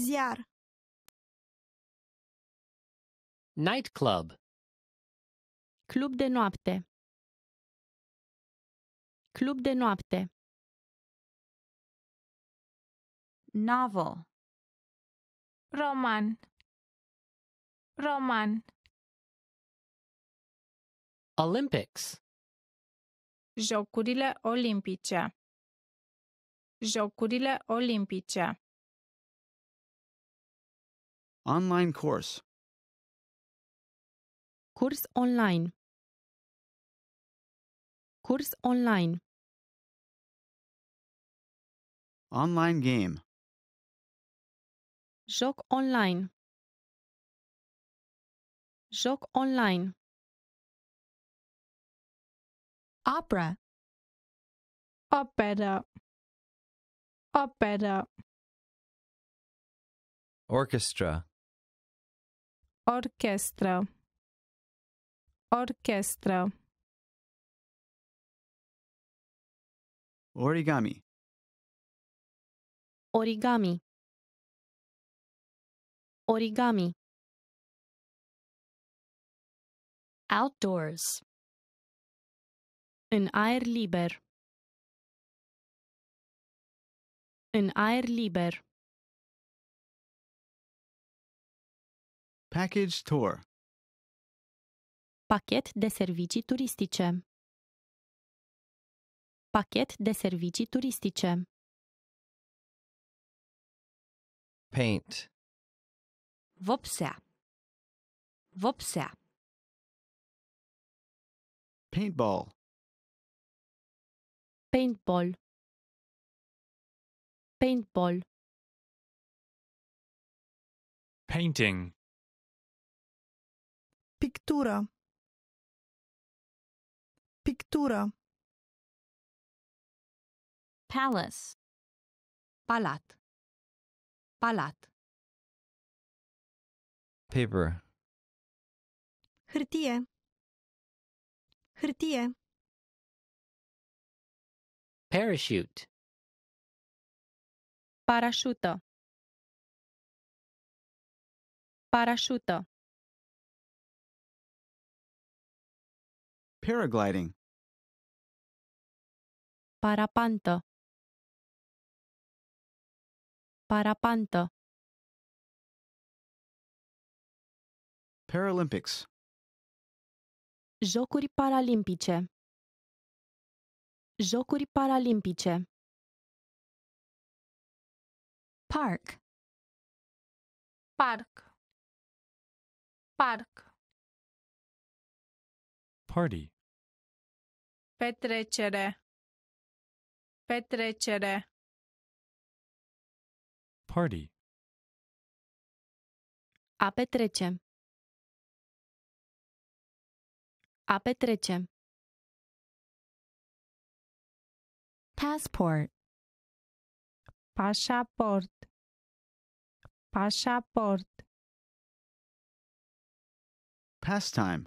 Ziar. Nightclub. Club de noapte. Club de noapte. novel roman roman Olympics Jocurile olimpice Jocurile olimpice Online course Curs online Curs online Online game Joc online. Joc online. Opera. Opera. Opera. Orchestra. Orchestra. Orchestra. Origami. Origami. Origami Outdoors În aer liber În aer liber Package tour Pachet de servicii turistice Pachet de servicii turistice Paint vopsea, vopsea. Paintball, paintball, paintball. Painting, Pictura. Pictura. Palace. Palat. Palat paper hârtie hârtie parachute Parachuto. Parachuto. paragliding parapantă parapantă Paralympics Jocuri paralimpice Jocuri paralimpice Park Park Park Party Petrecere Petrecere Party A petrece A petrece. Passport. Pașaport. Pașaport. Pastime.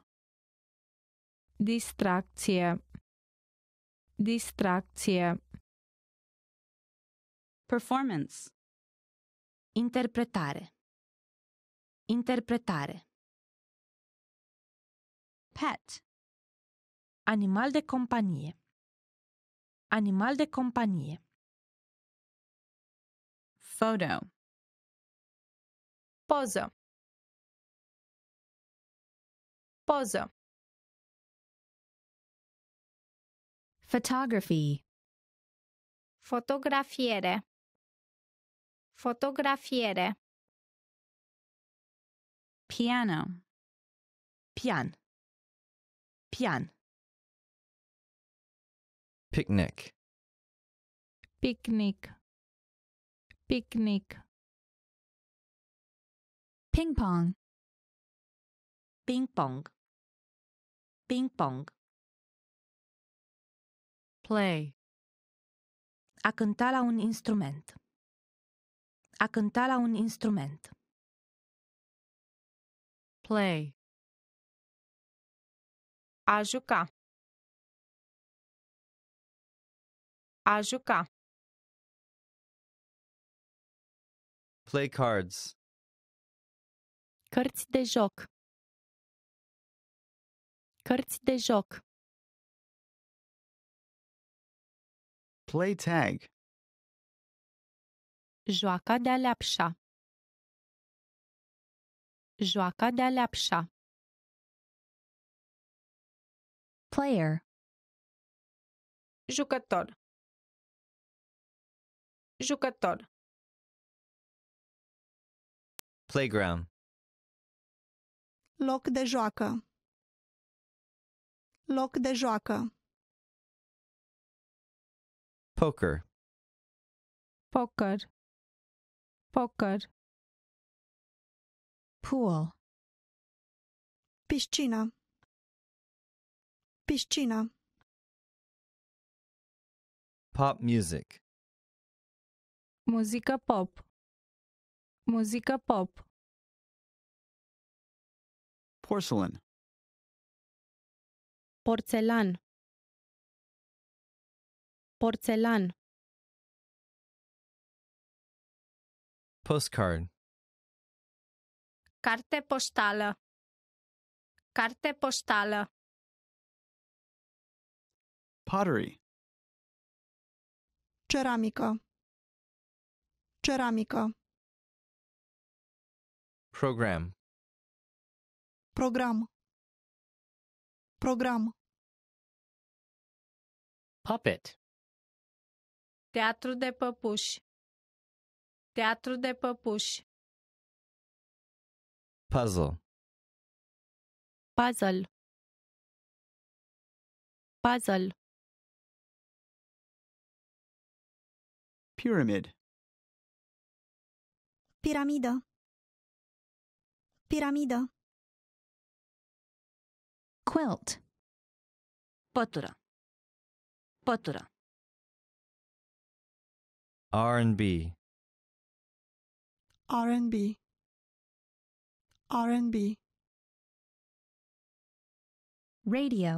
Distracție. Distracție. Performance. Interpretare. Interpretare. Pet. Animal de compañía. Animal de compañía. Photo. Pozo. Pozo. Photography. Fotografiere. Fotografiere. Piano. Pian. Pian. Picnic. Picnic. Picnic. Ping pong. Ping pong. Ping pong. Play. A cânta la un instrument. A cânta la un instrument. Play. A juca. A juca. Play cards. Cărți de joc. Cărți de joc. Play tag. Joaca de-a Joaca de-a Player. Jucător. Jucător Playground Loc de joacă Loc de joacă Poker Poker Poker Pool Piscina Piscina Pop music Música pop. Música pop. Porcelain. Porcelan. Porcelan. Postcard. Carte poștală. Carte poștală. Pottery. Ceramică. Ceramică. Program. Program. Program. Puppet. Teatru de păpuși. Teatru de păpuși. Puzzle. Puzzle. Puzzle. Pyramid piramida piramida Quilt. Pătură. Pătură. R&B. R&B. R&B. Radio.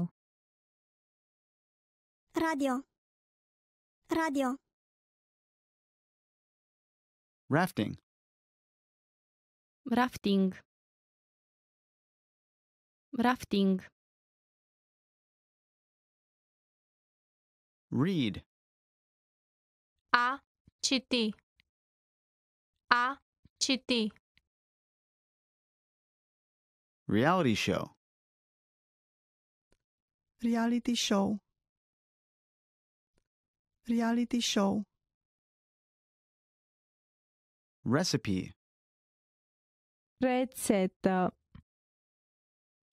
Radio. Radio. Rafting rafting rafting read a citi a citi reality show reality show reality show recipe rețetă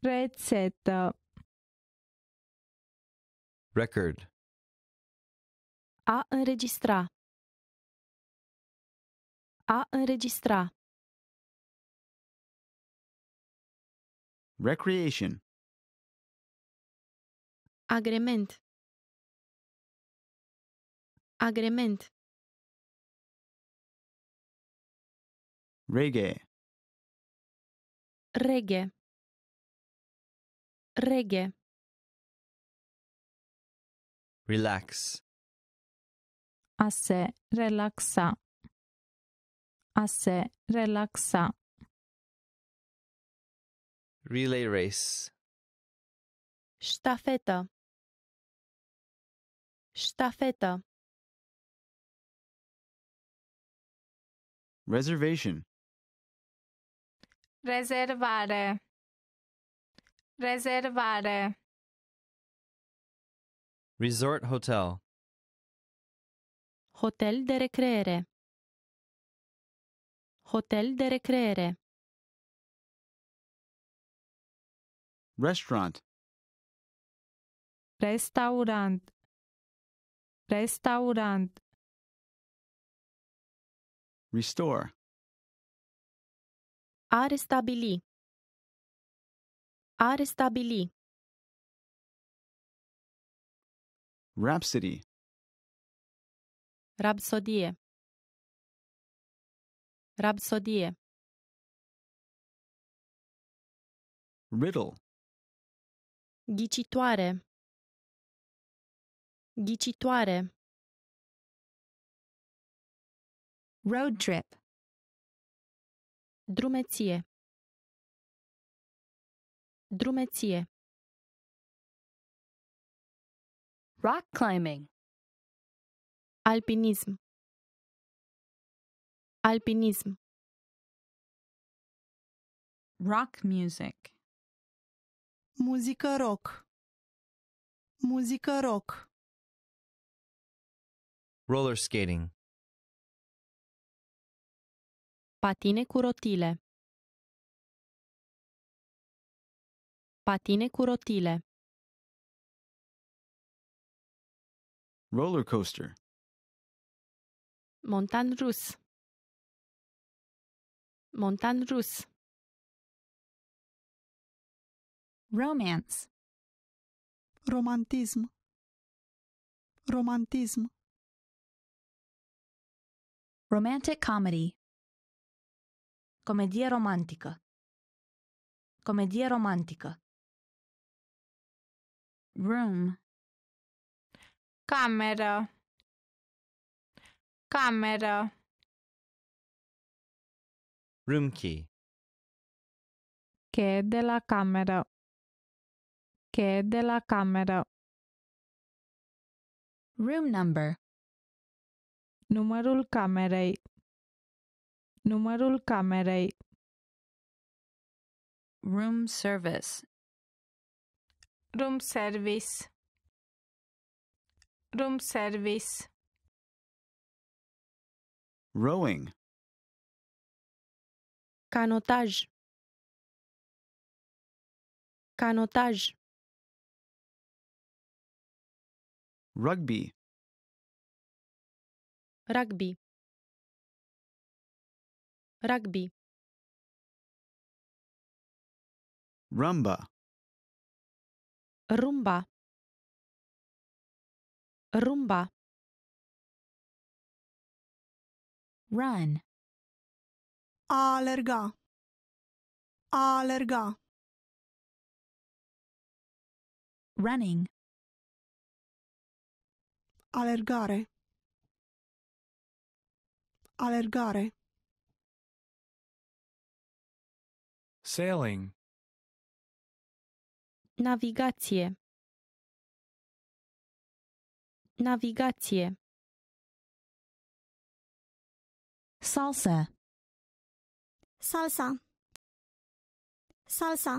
rețetă record a înregistra a înregistra recreation agrement agrement reggae Regge. Regge. Relax. Ase relaxa. Ase relaxa. Relay race. Ștafetă. Ștafetă. Reservation. Rezervare. Rezervare. Resort hotel. Hotel de recreere. Hotel de recreere. Restaurant. Restaurant. Restaurant. Restore. A restabili. A restabili. Rhapsody. Rhapsodie. Rhapsodie. Riddle. Ghicitoare. Ghicitoare. Road trip drumeție drumeție rock climbing alpinism alpinism rock music muzică rock muzică rock roller skating Patine cu rotile. Patine cu rotile. Roller coaster. Montan rus. Montan rus. Romance. Romantism. Romantism. Romantic comedy. Comedie romantica. Comedie romantica. Room. Camera. Camera. Room key. Cheie de la cameră. Cheie de la cameră. Room number. Numărul camerei. Numărul camerei Room service Room service Room service Rowing Canotaj Canotaj Rugby Rugby Rugby. Rumba. Rumba. Rumba. Run. Alerga. Alerga. Running. Alergare. Alergare. Sailing. Navigație. Navigație. Salsa. Salsa. Salsa.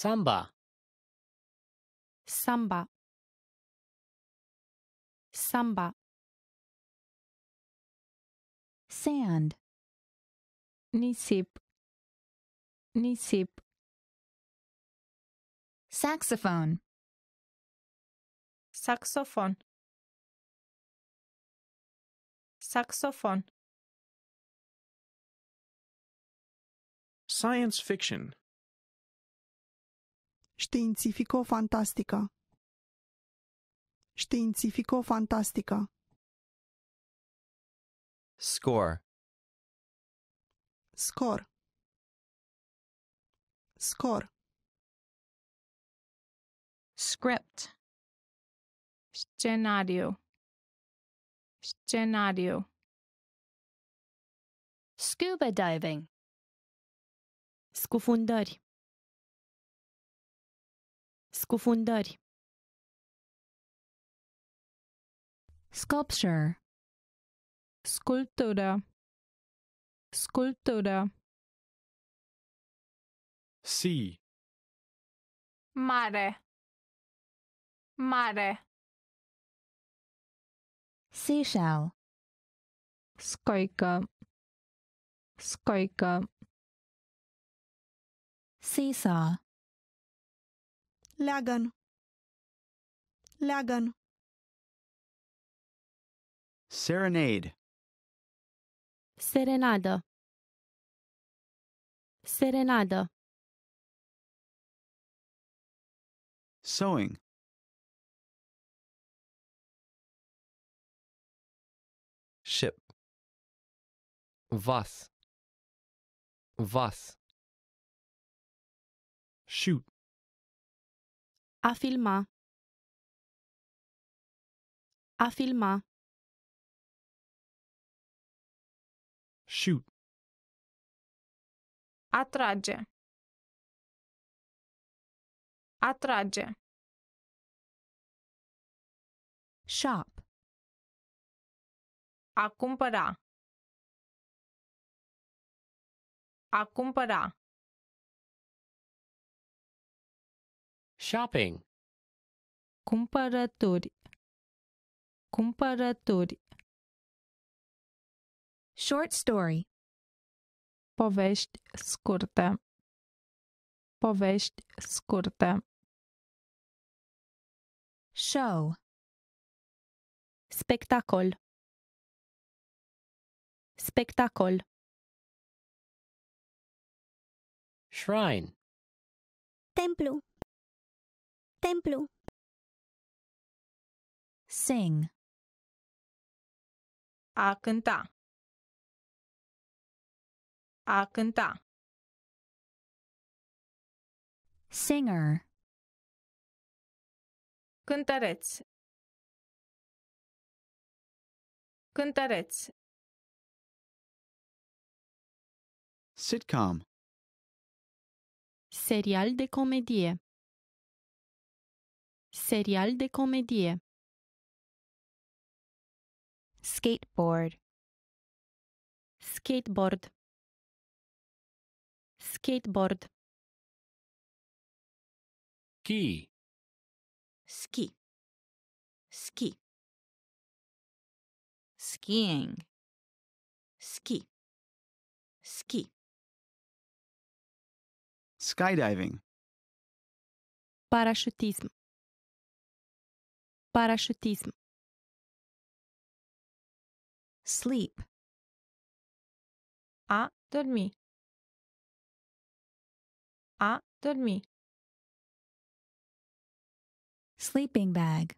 Samba. Samba. Samba. Sand. Nisip. Nisip. Saxophone. saxophone, saxophone, Science fiction. Științifico-fantastică. Științifico-fantastică. Score. Skor. Skor. Script. Scenario. Scenario. Scuba diving. Scufundări. Scufundări. Sculpture. Sculptură. Sculpture. Sea. Mare. Mare. Seashell. Skojka. Skojka. Seesaw. Lagan. Lagan. Serenade. Serenadă. Serenadă. Sewing. Ship. Vas. Vas. Shoot. A filma. A filma. Shoot. Atrage. Atrage. Shop. A cumpăra. A cumpăra. Shopping. Cumpărături. Cumpărături. Short story. Povești scurte. Povești scurte. Show. Spectacol. Spectacol. Shrine. Templu. Templu. Sing. A cânta. A cânta. Singer. Cântăreț. Cântăreț. Sitcom. Serial de comedie. Serial de comedie. Skateboard. Skateboard. skateboard ski ski skiing ski ski skydiving parachutism parachutism sleep a dormir a dormi. Sleeping bag.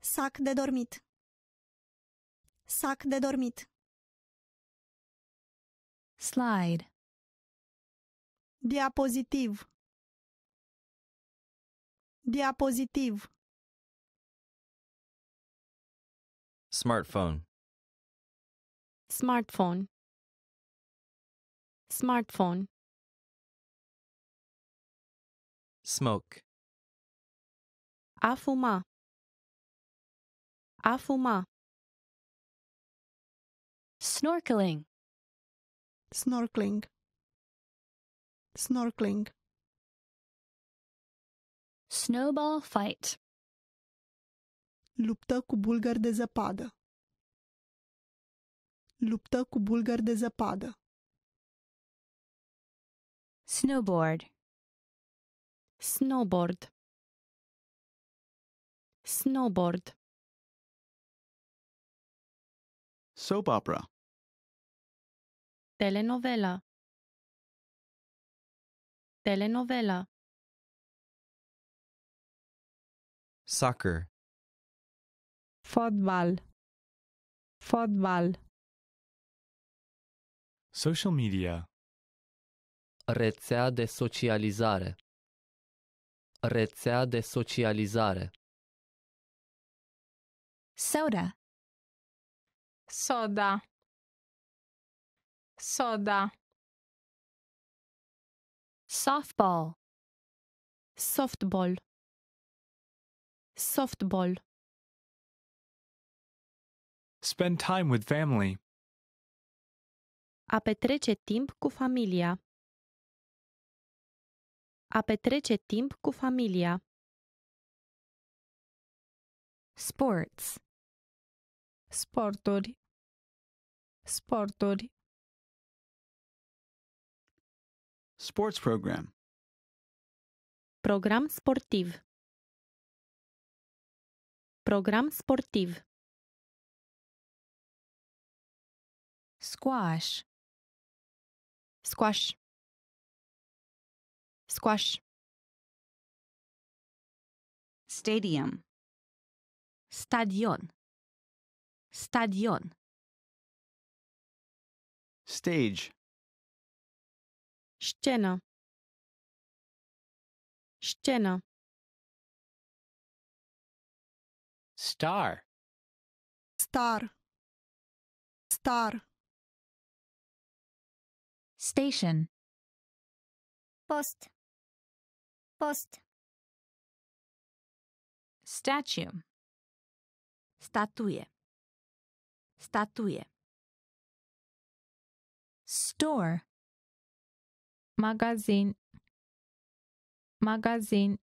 Sac de dormit. Sac de dormit. Slide. Diapozitiv. Diapozitiv. Smartphone. Smartphone. Smartphone. Smoke. A fumar. A fumar. Snorkeling. Snorkeling. Snorkeling. Snowball fight. Luptă cu bulgări de zăpadă. Luptă cu bulgări de zăpadă. Snowboard snowboard snowboard soap opera telenovela telenovela soccer fotbal fotbal social media rețea de socializare Rețea de socializare. Soda. Soda. Soda. Softball. Softball. Softball. Spend time with family. A petrece timp cu familia. A petrece timp cu familia. Sports. Sporturi. Sporturi. Sports program. Program sportiv. Program sportiv. Squash. Squash. Squash. Stadium. Stadion. Stadion. Stage. Scena. Scena. Star. Star. Star. Station. Post. Post. Statue. Statue. Statue. Store. Magazine. Magazine.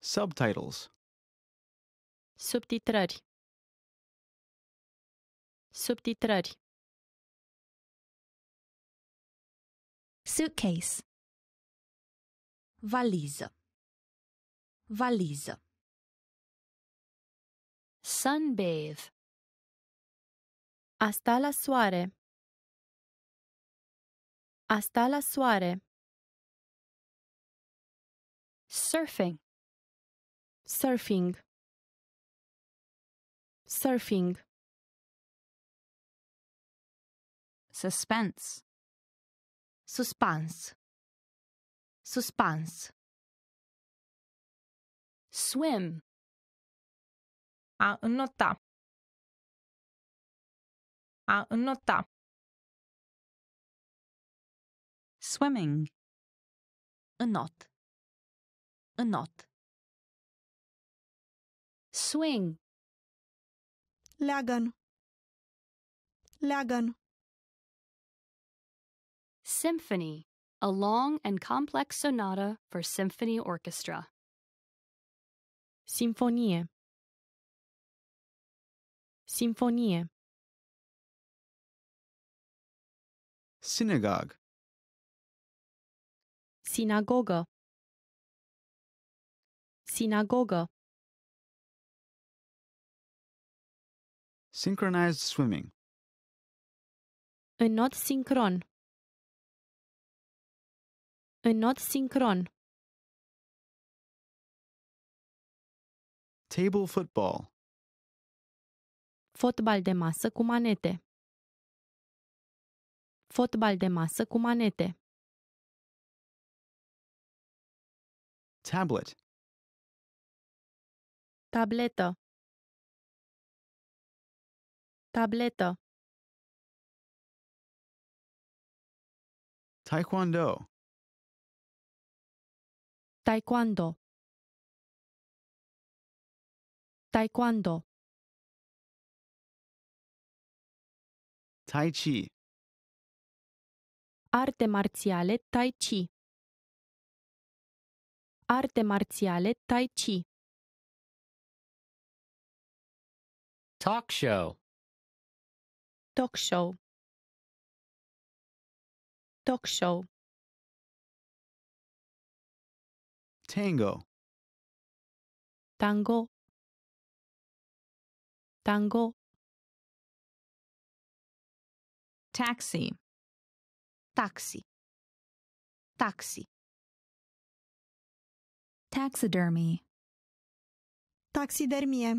Subtitles. Subtitrări. Subtitrări. Suitcase. Valiza. Valiza. Sunbathe. Asta la soare. Asta la soare. Surfing. Surfing. Surfing. Suspense. Suspense. Suspense. Swim. A nota. A nota. Swimming. A A not. Swing. Lagan. Lagan. Symphony a long and complex sonata for symphony orchestra. Sinfonie. Sinfonie. Synagogue. Synagoga. Synagoge. Synchronized swimming. A not sincron. În not sincron. Table football. Fotbal de masă cu manete. Fotbal de masă cu manete. Tablet. Tabletă. Tabletă. Taekwondo. Taekwondo. Taekwondo. Tai Chi. Arte marziale Tai Chi. Arte marziale Tai Chi. Talk show. Talk show. Talk show. tango Tango. Tango. taxi taxi taxi taxidermy taxidermie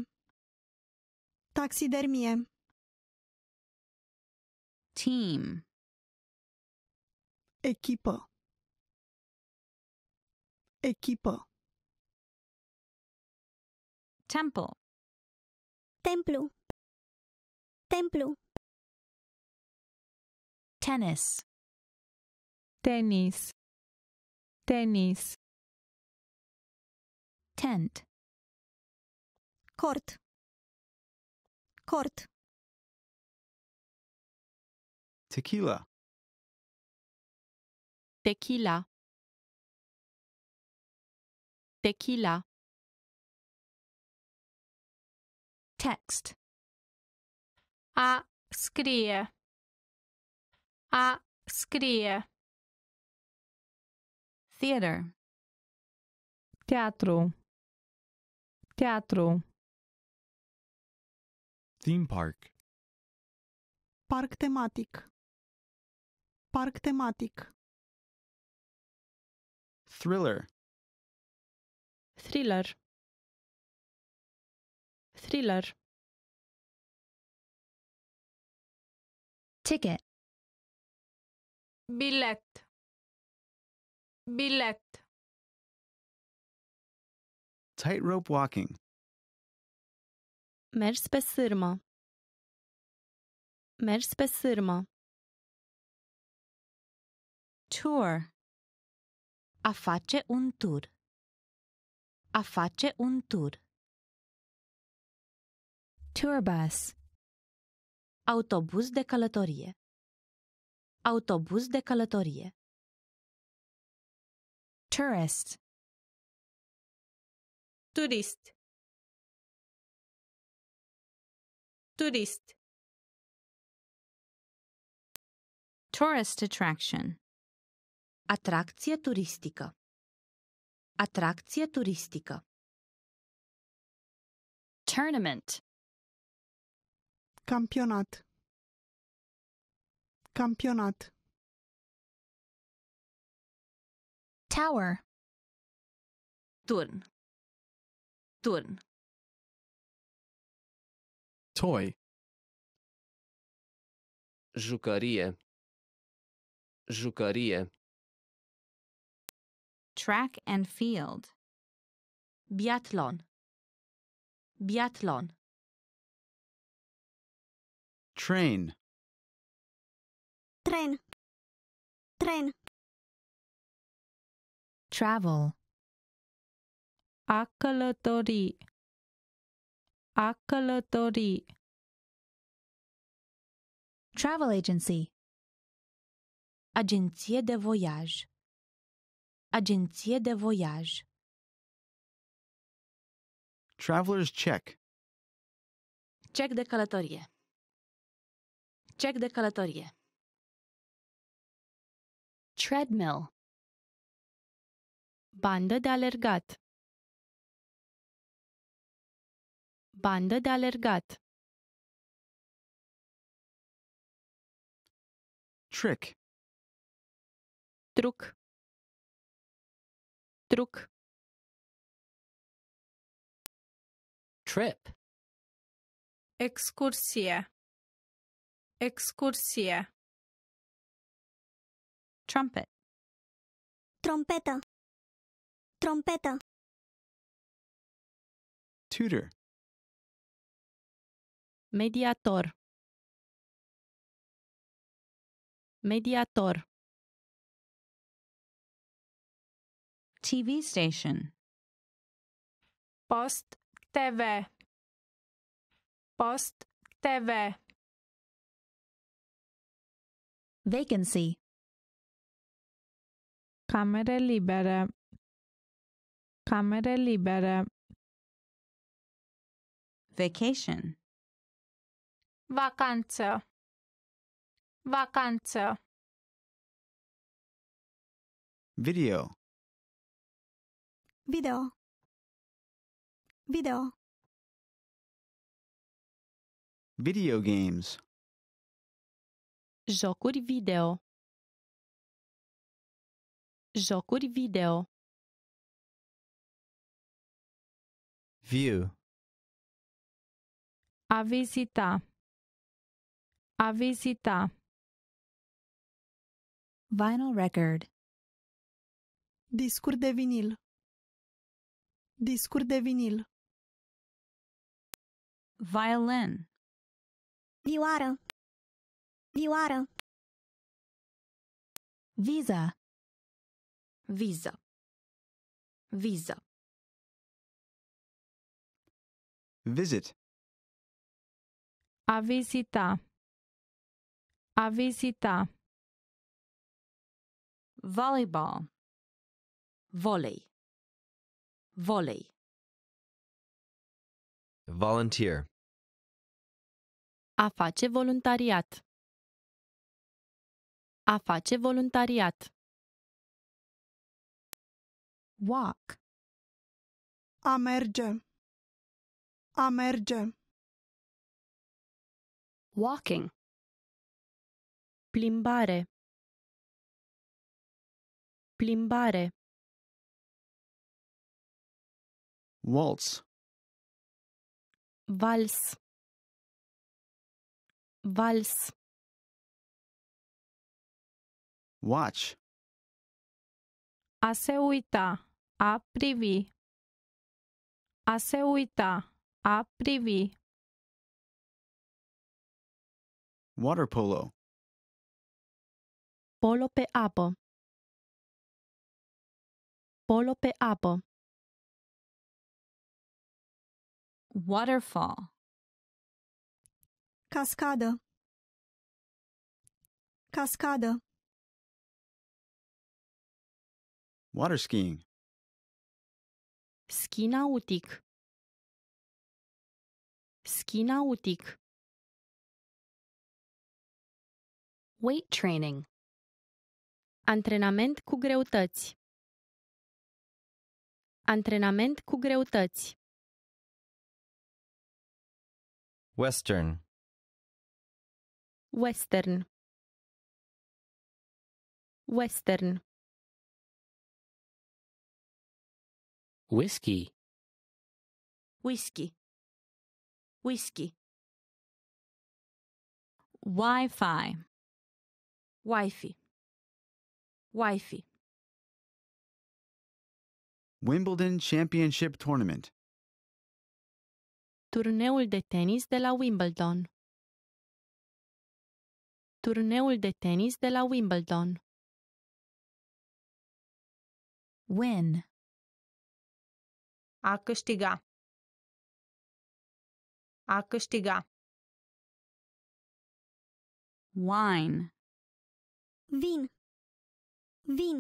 taxidermie team Equipo. Equipo. Temple. Templo. Templo. Tennis. Tenis. Tenis. Tent. Court. Court. Tequila. Tequila. tequila text a scrie a scrie theater teatro teatro theme park parc tematic parc tematic thriller thriller thriller ticket Billet. Billet. tightrope walking mers pe sârmă mers pe sârmă tour a face un tour. A face un tur. Tour bus. Autobuz de călătorie. Autobuz de călătorie. Tourist. Turist. Turist. Tourist attraction. Atracție turistică. Atracție turistică. Tournament. Campionat. Campionat. Tower. Turn. Turn. Toy. Jucărie. Jucărie. Track and field. Biathlon. Biathlon. Train. Train. Train. Travel. A călători. A călători. Travel agency. Agenție de voyage. Agenție de voiaj. Traveler's check. Check de călătorie. Check de călătorie. Treadmill. Bandă de alergat. Bandă de alergat. Trick. Truc. Druck. Trip. Excursie. Excursie. Trumpet. Trompeta. Trompeta. Tutor. Mediator. Mediator. TV station. Post TV. Post TV. Vacancy. Camera libera. Camera libera. Vacation. Vacanță. Vacanță. Video. Video. Video. Video games. Jocuri video. Jocuri video. View. A vizita. A vizita. Vinyl record. Discuri de vinil. Discuri de vinil. Violin. Vioară. Vioară. Visa. Visa. Visa. Visit. A visita. A visita. Volleyball. Volley. volley, Volunteer. A face voluntariat. A face voluntariat. Walk. A merge. A merge. Walking. Plimbare. Plimbare. Waltz. Vals. Vals. Watch. A se uita, a privi. A se uita, a privi. Water polo. Polo pe apă. Polo pe apă. Waterfall. Cascadă. Cascadă. Water skiing. ski nautic. ski nautic. Weight training. Antrenament cu greutăți. Antrenament cu greutăți. Western. Western. Western. Whiskey. Whiskey. Whiskey. Wi-Fi. Wi-Fi. Wi-Fi. Wimbledon Championship Tournament. Turneul de tenis de la Wimbledon Turneul de tenis de la Wimbledon Win A câștiga A câștiga Wine Vin Vin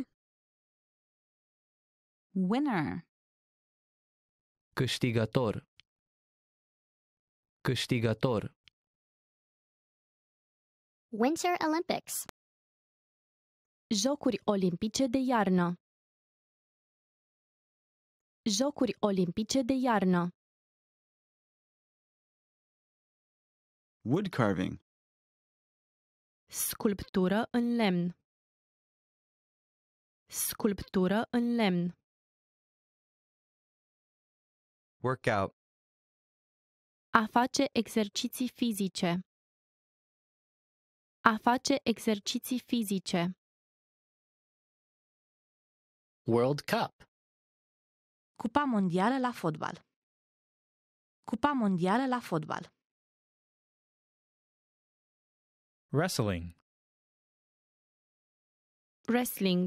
Winner Câștigător câștigător Winter Olympics Jocuri olimpice de iarnă Jocuri olimpice de iarnă Wood carving Sculptură în lemn Sculptură în lemn Workout a face exerciții fizice. A face exerciții fizice. World Cup. Cupa mondială la fotbal. Cupa mondială la fotbal. Wrestling. Wrestling.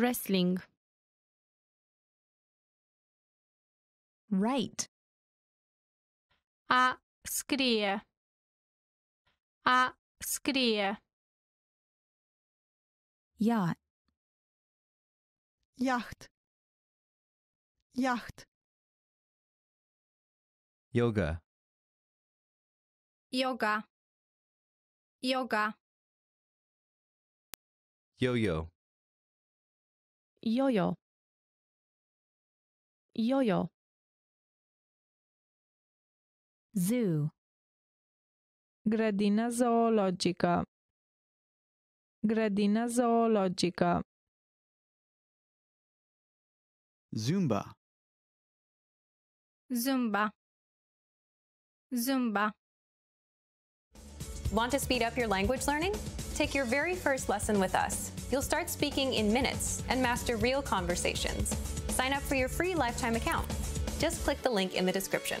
Wrestling. right. A скорее. A скорее. Yacht. Yacht. Yacht. Yoga. Yoga. Yoga. Yo-yo. Yo-yo. Yo-yo. Zoo. Grădina zoologică. Grădina zoologică. Zumba. Zumba. Zumba. Want to speed up your language learning? Take your very first lesson with us. You'll start speaking in minutes and master real conversations. Sign up for your free lifetime account. Just click the link in the description.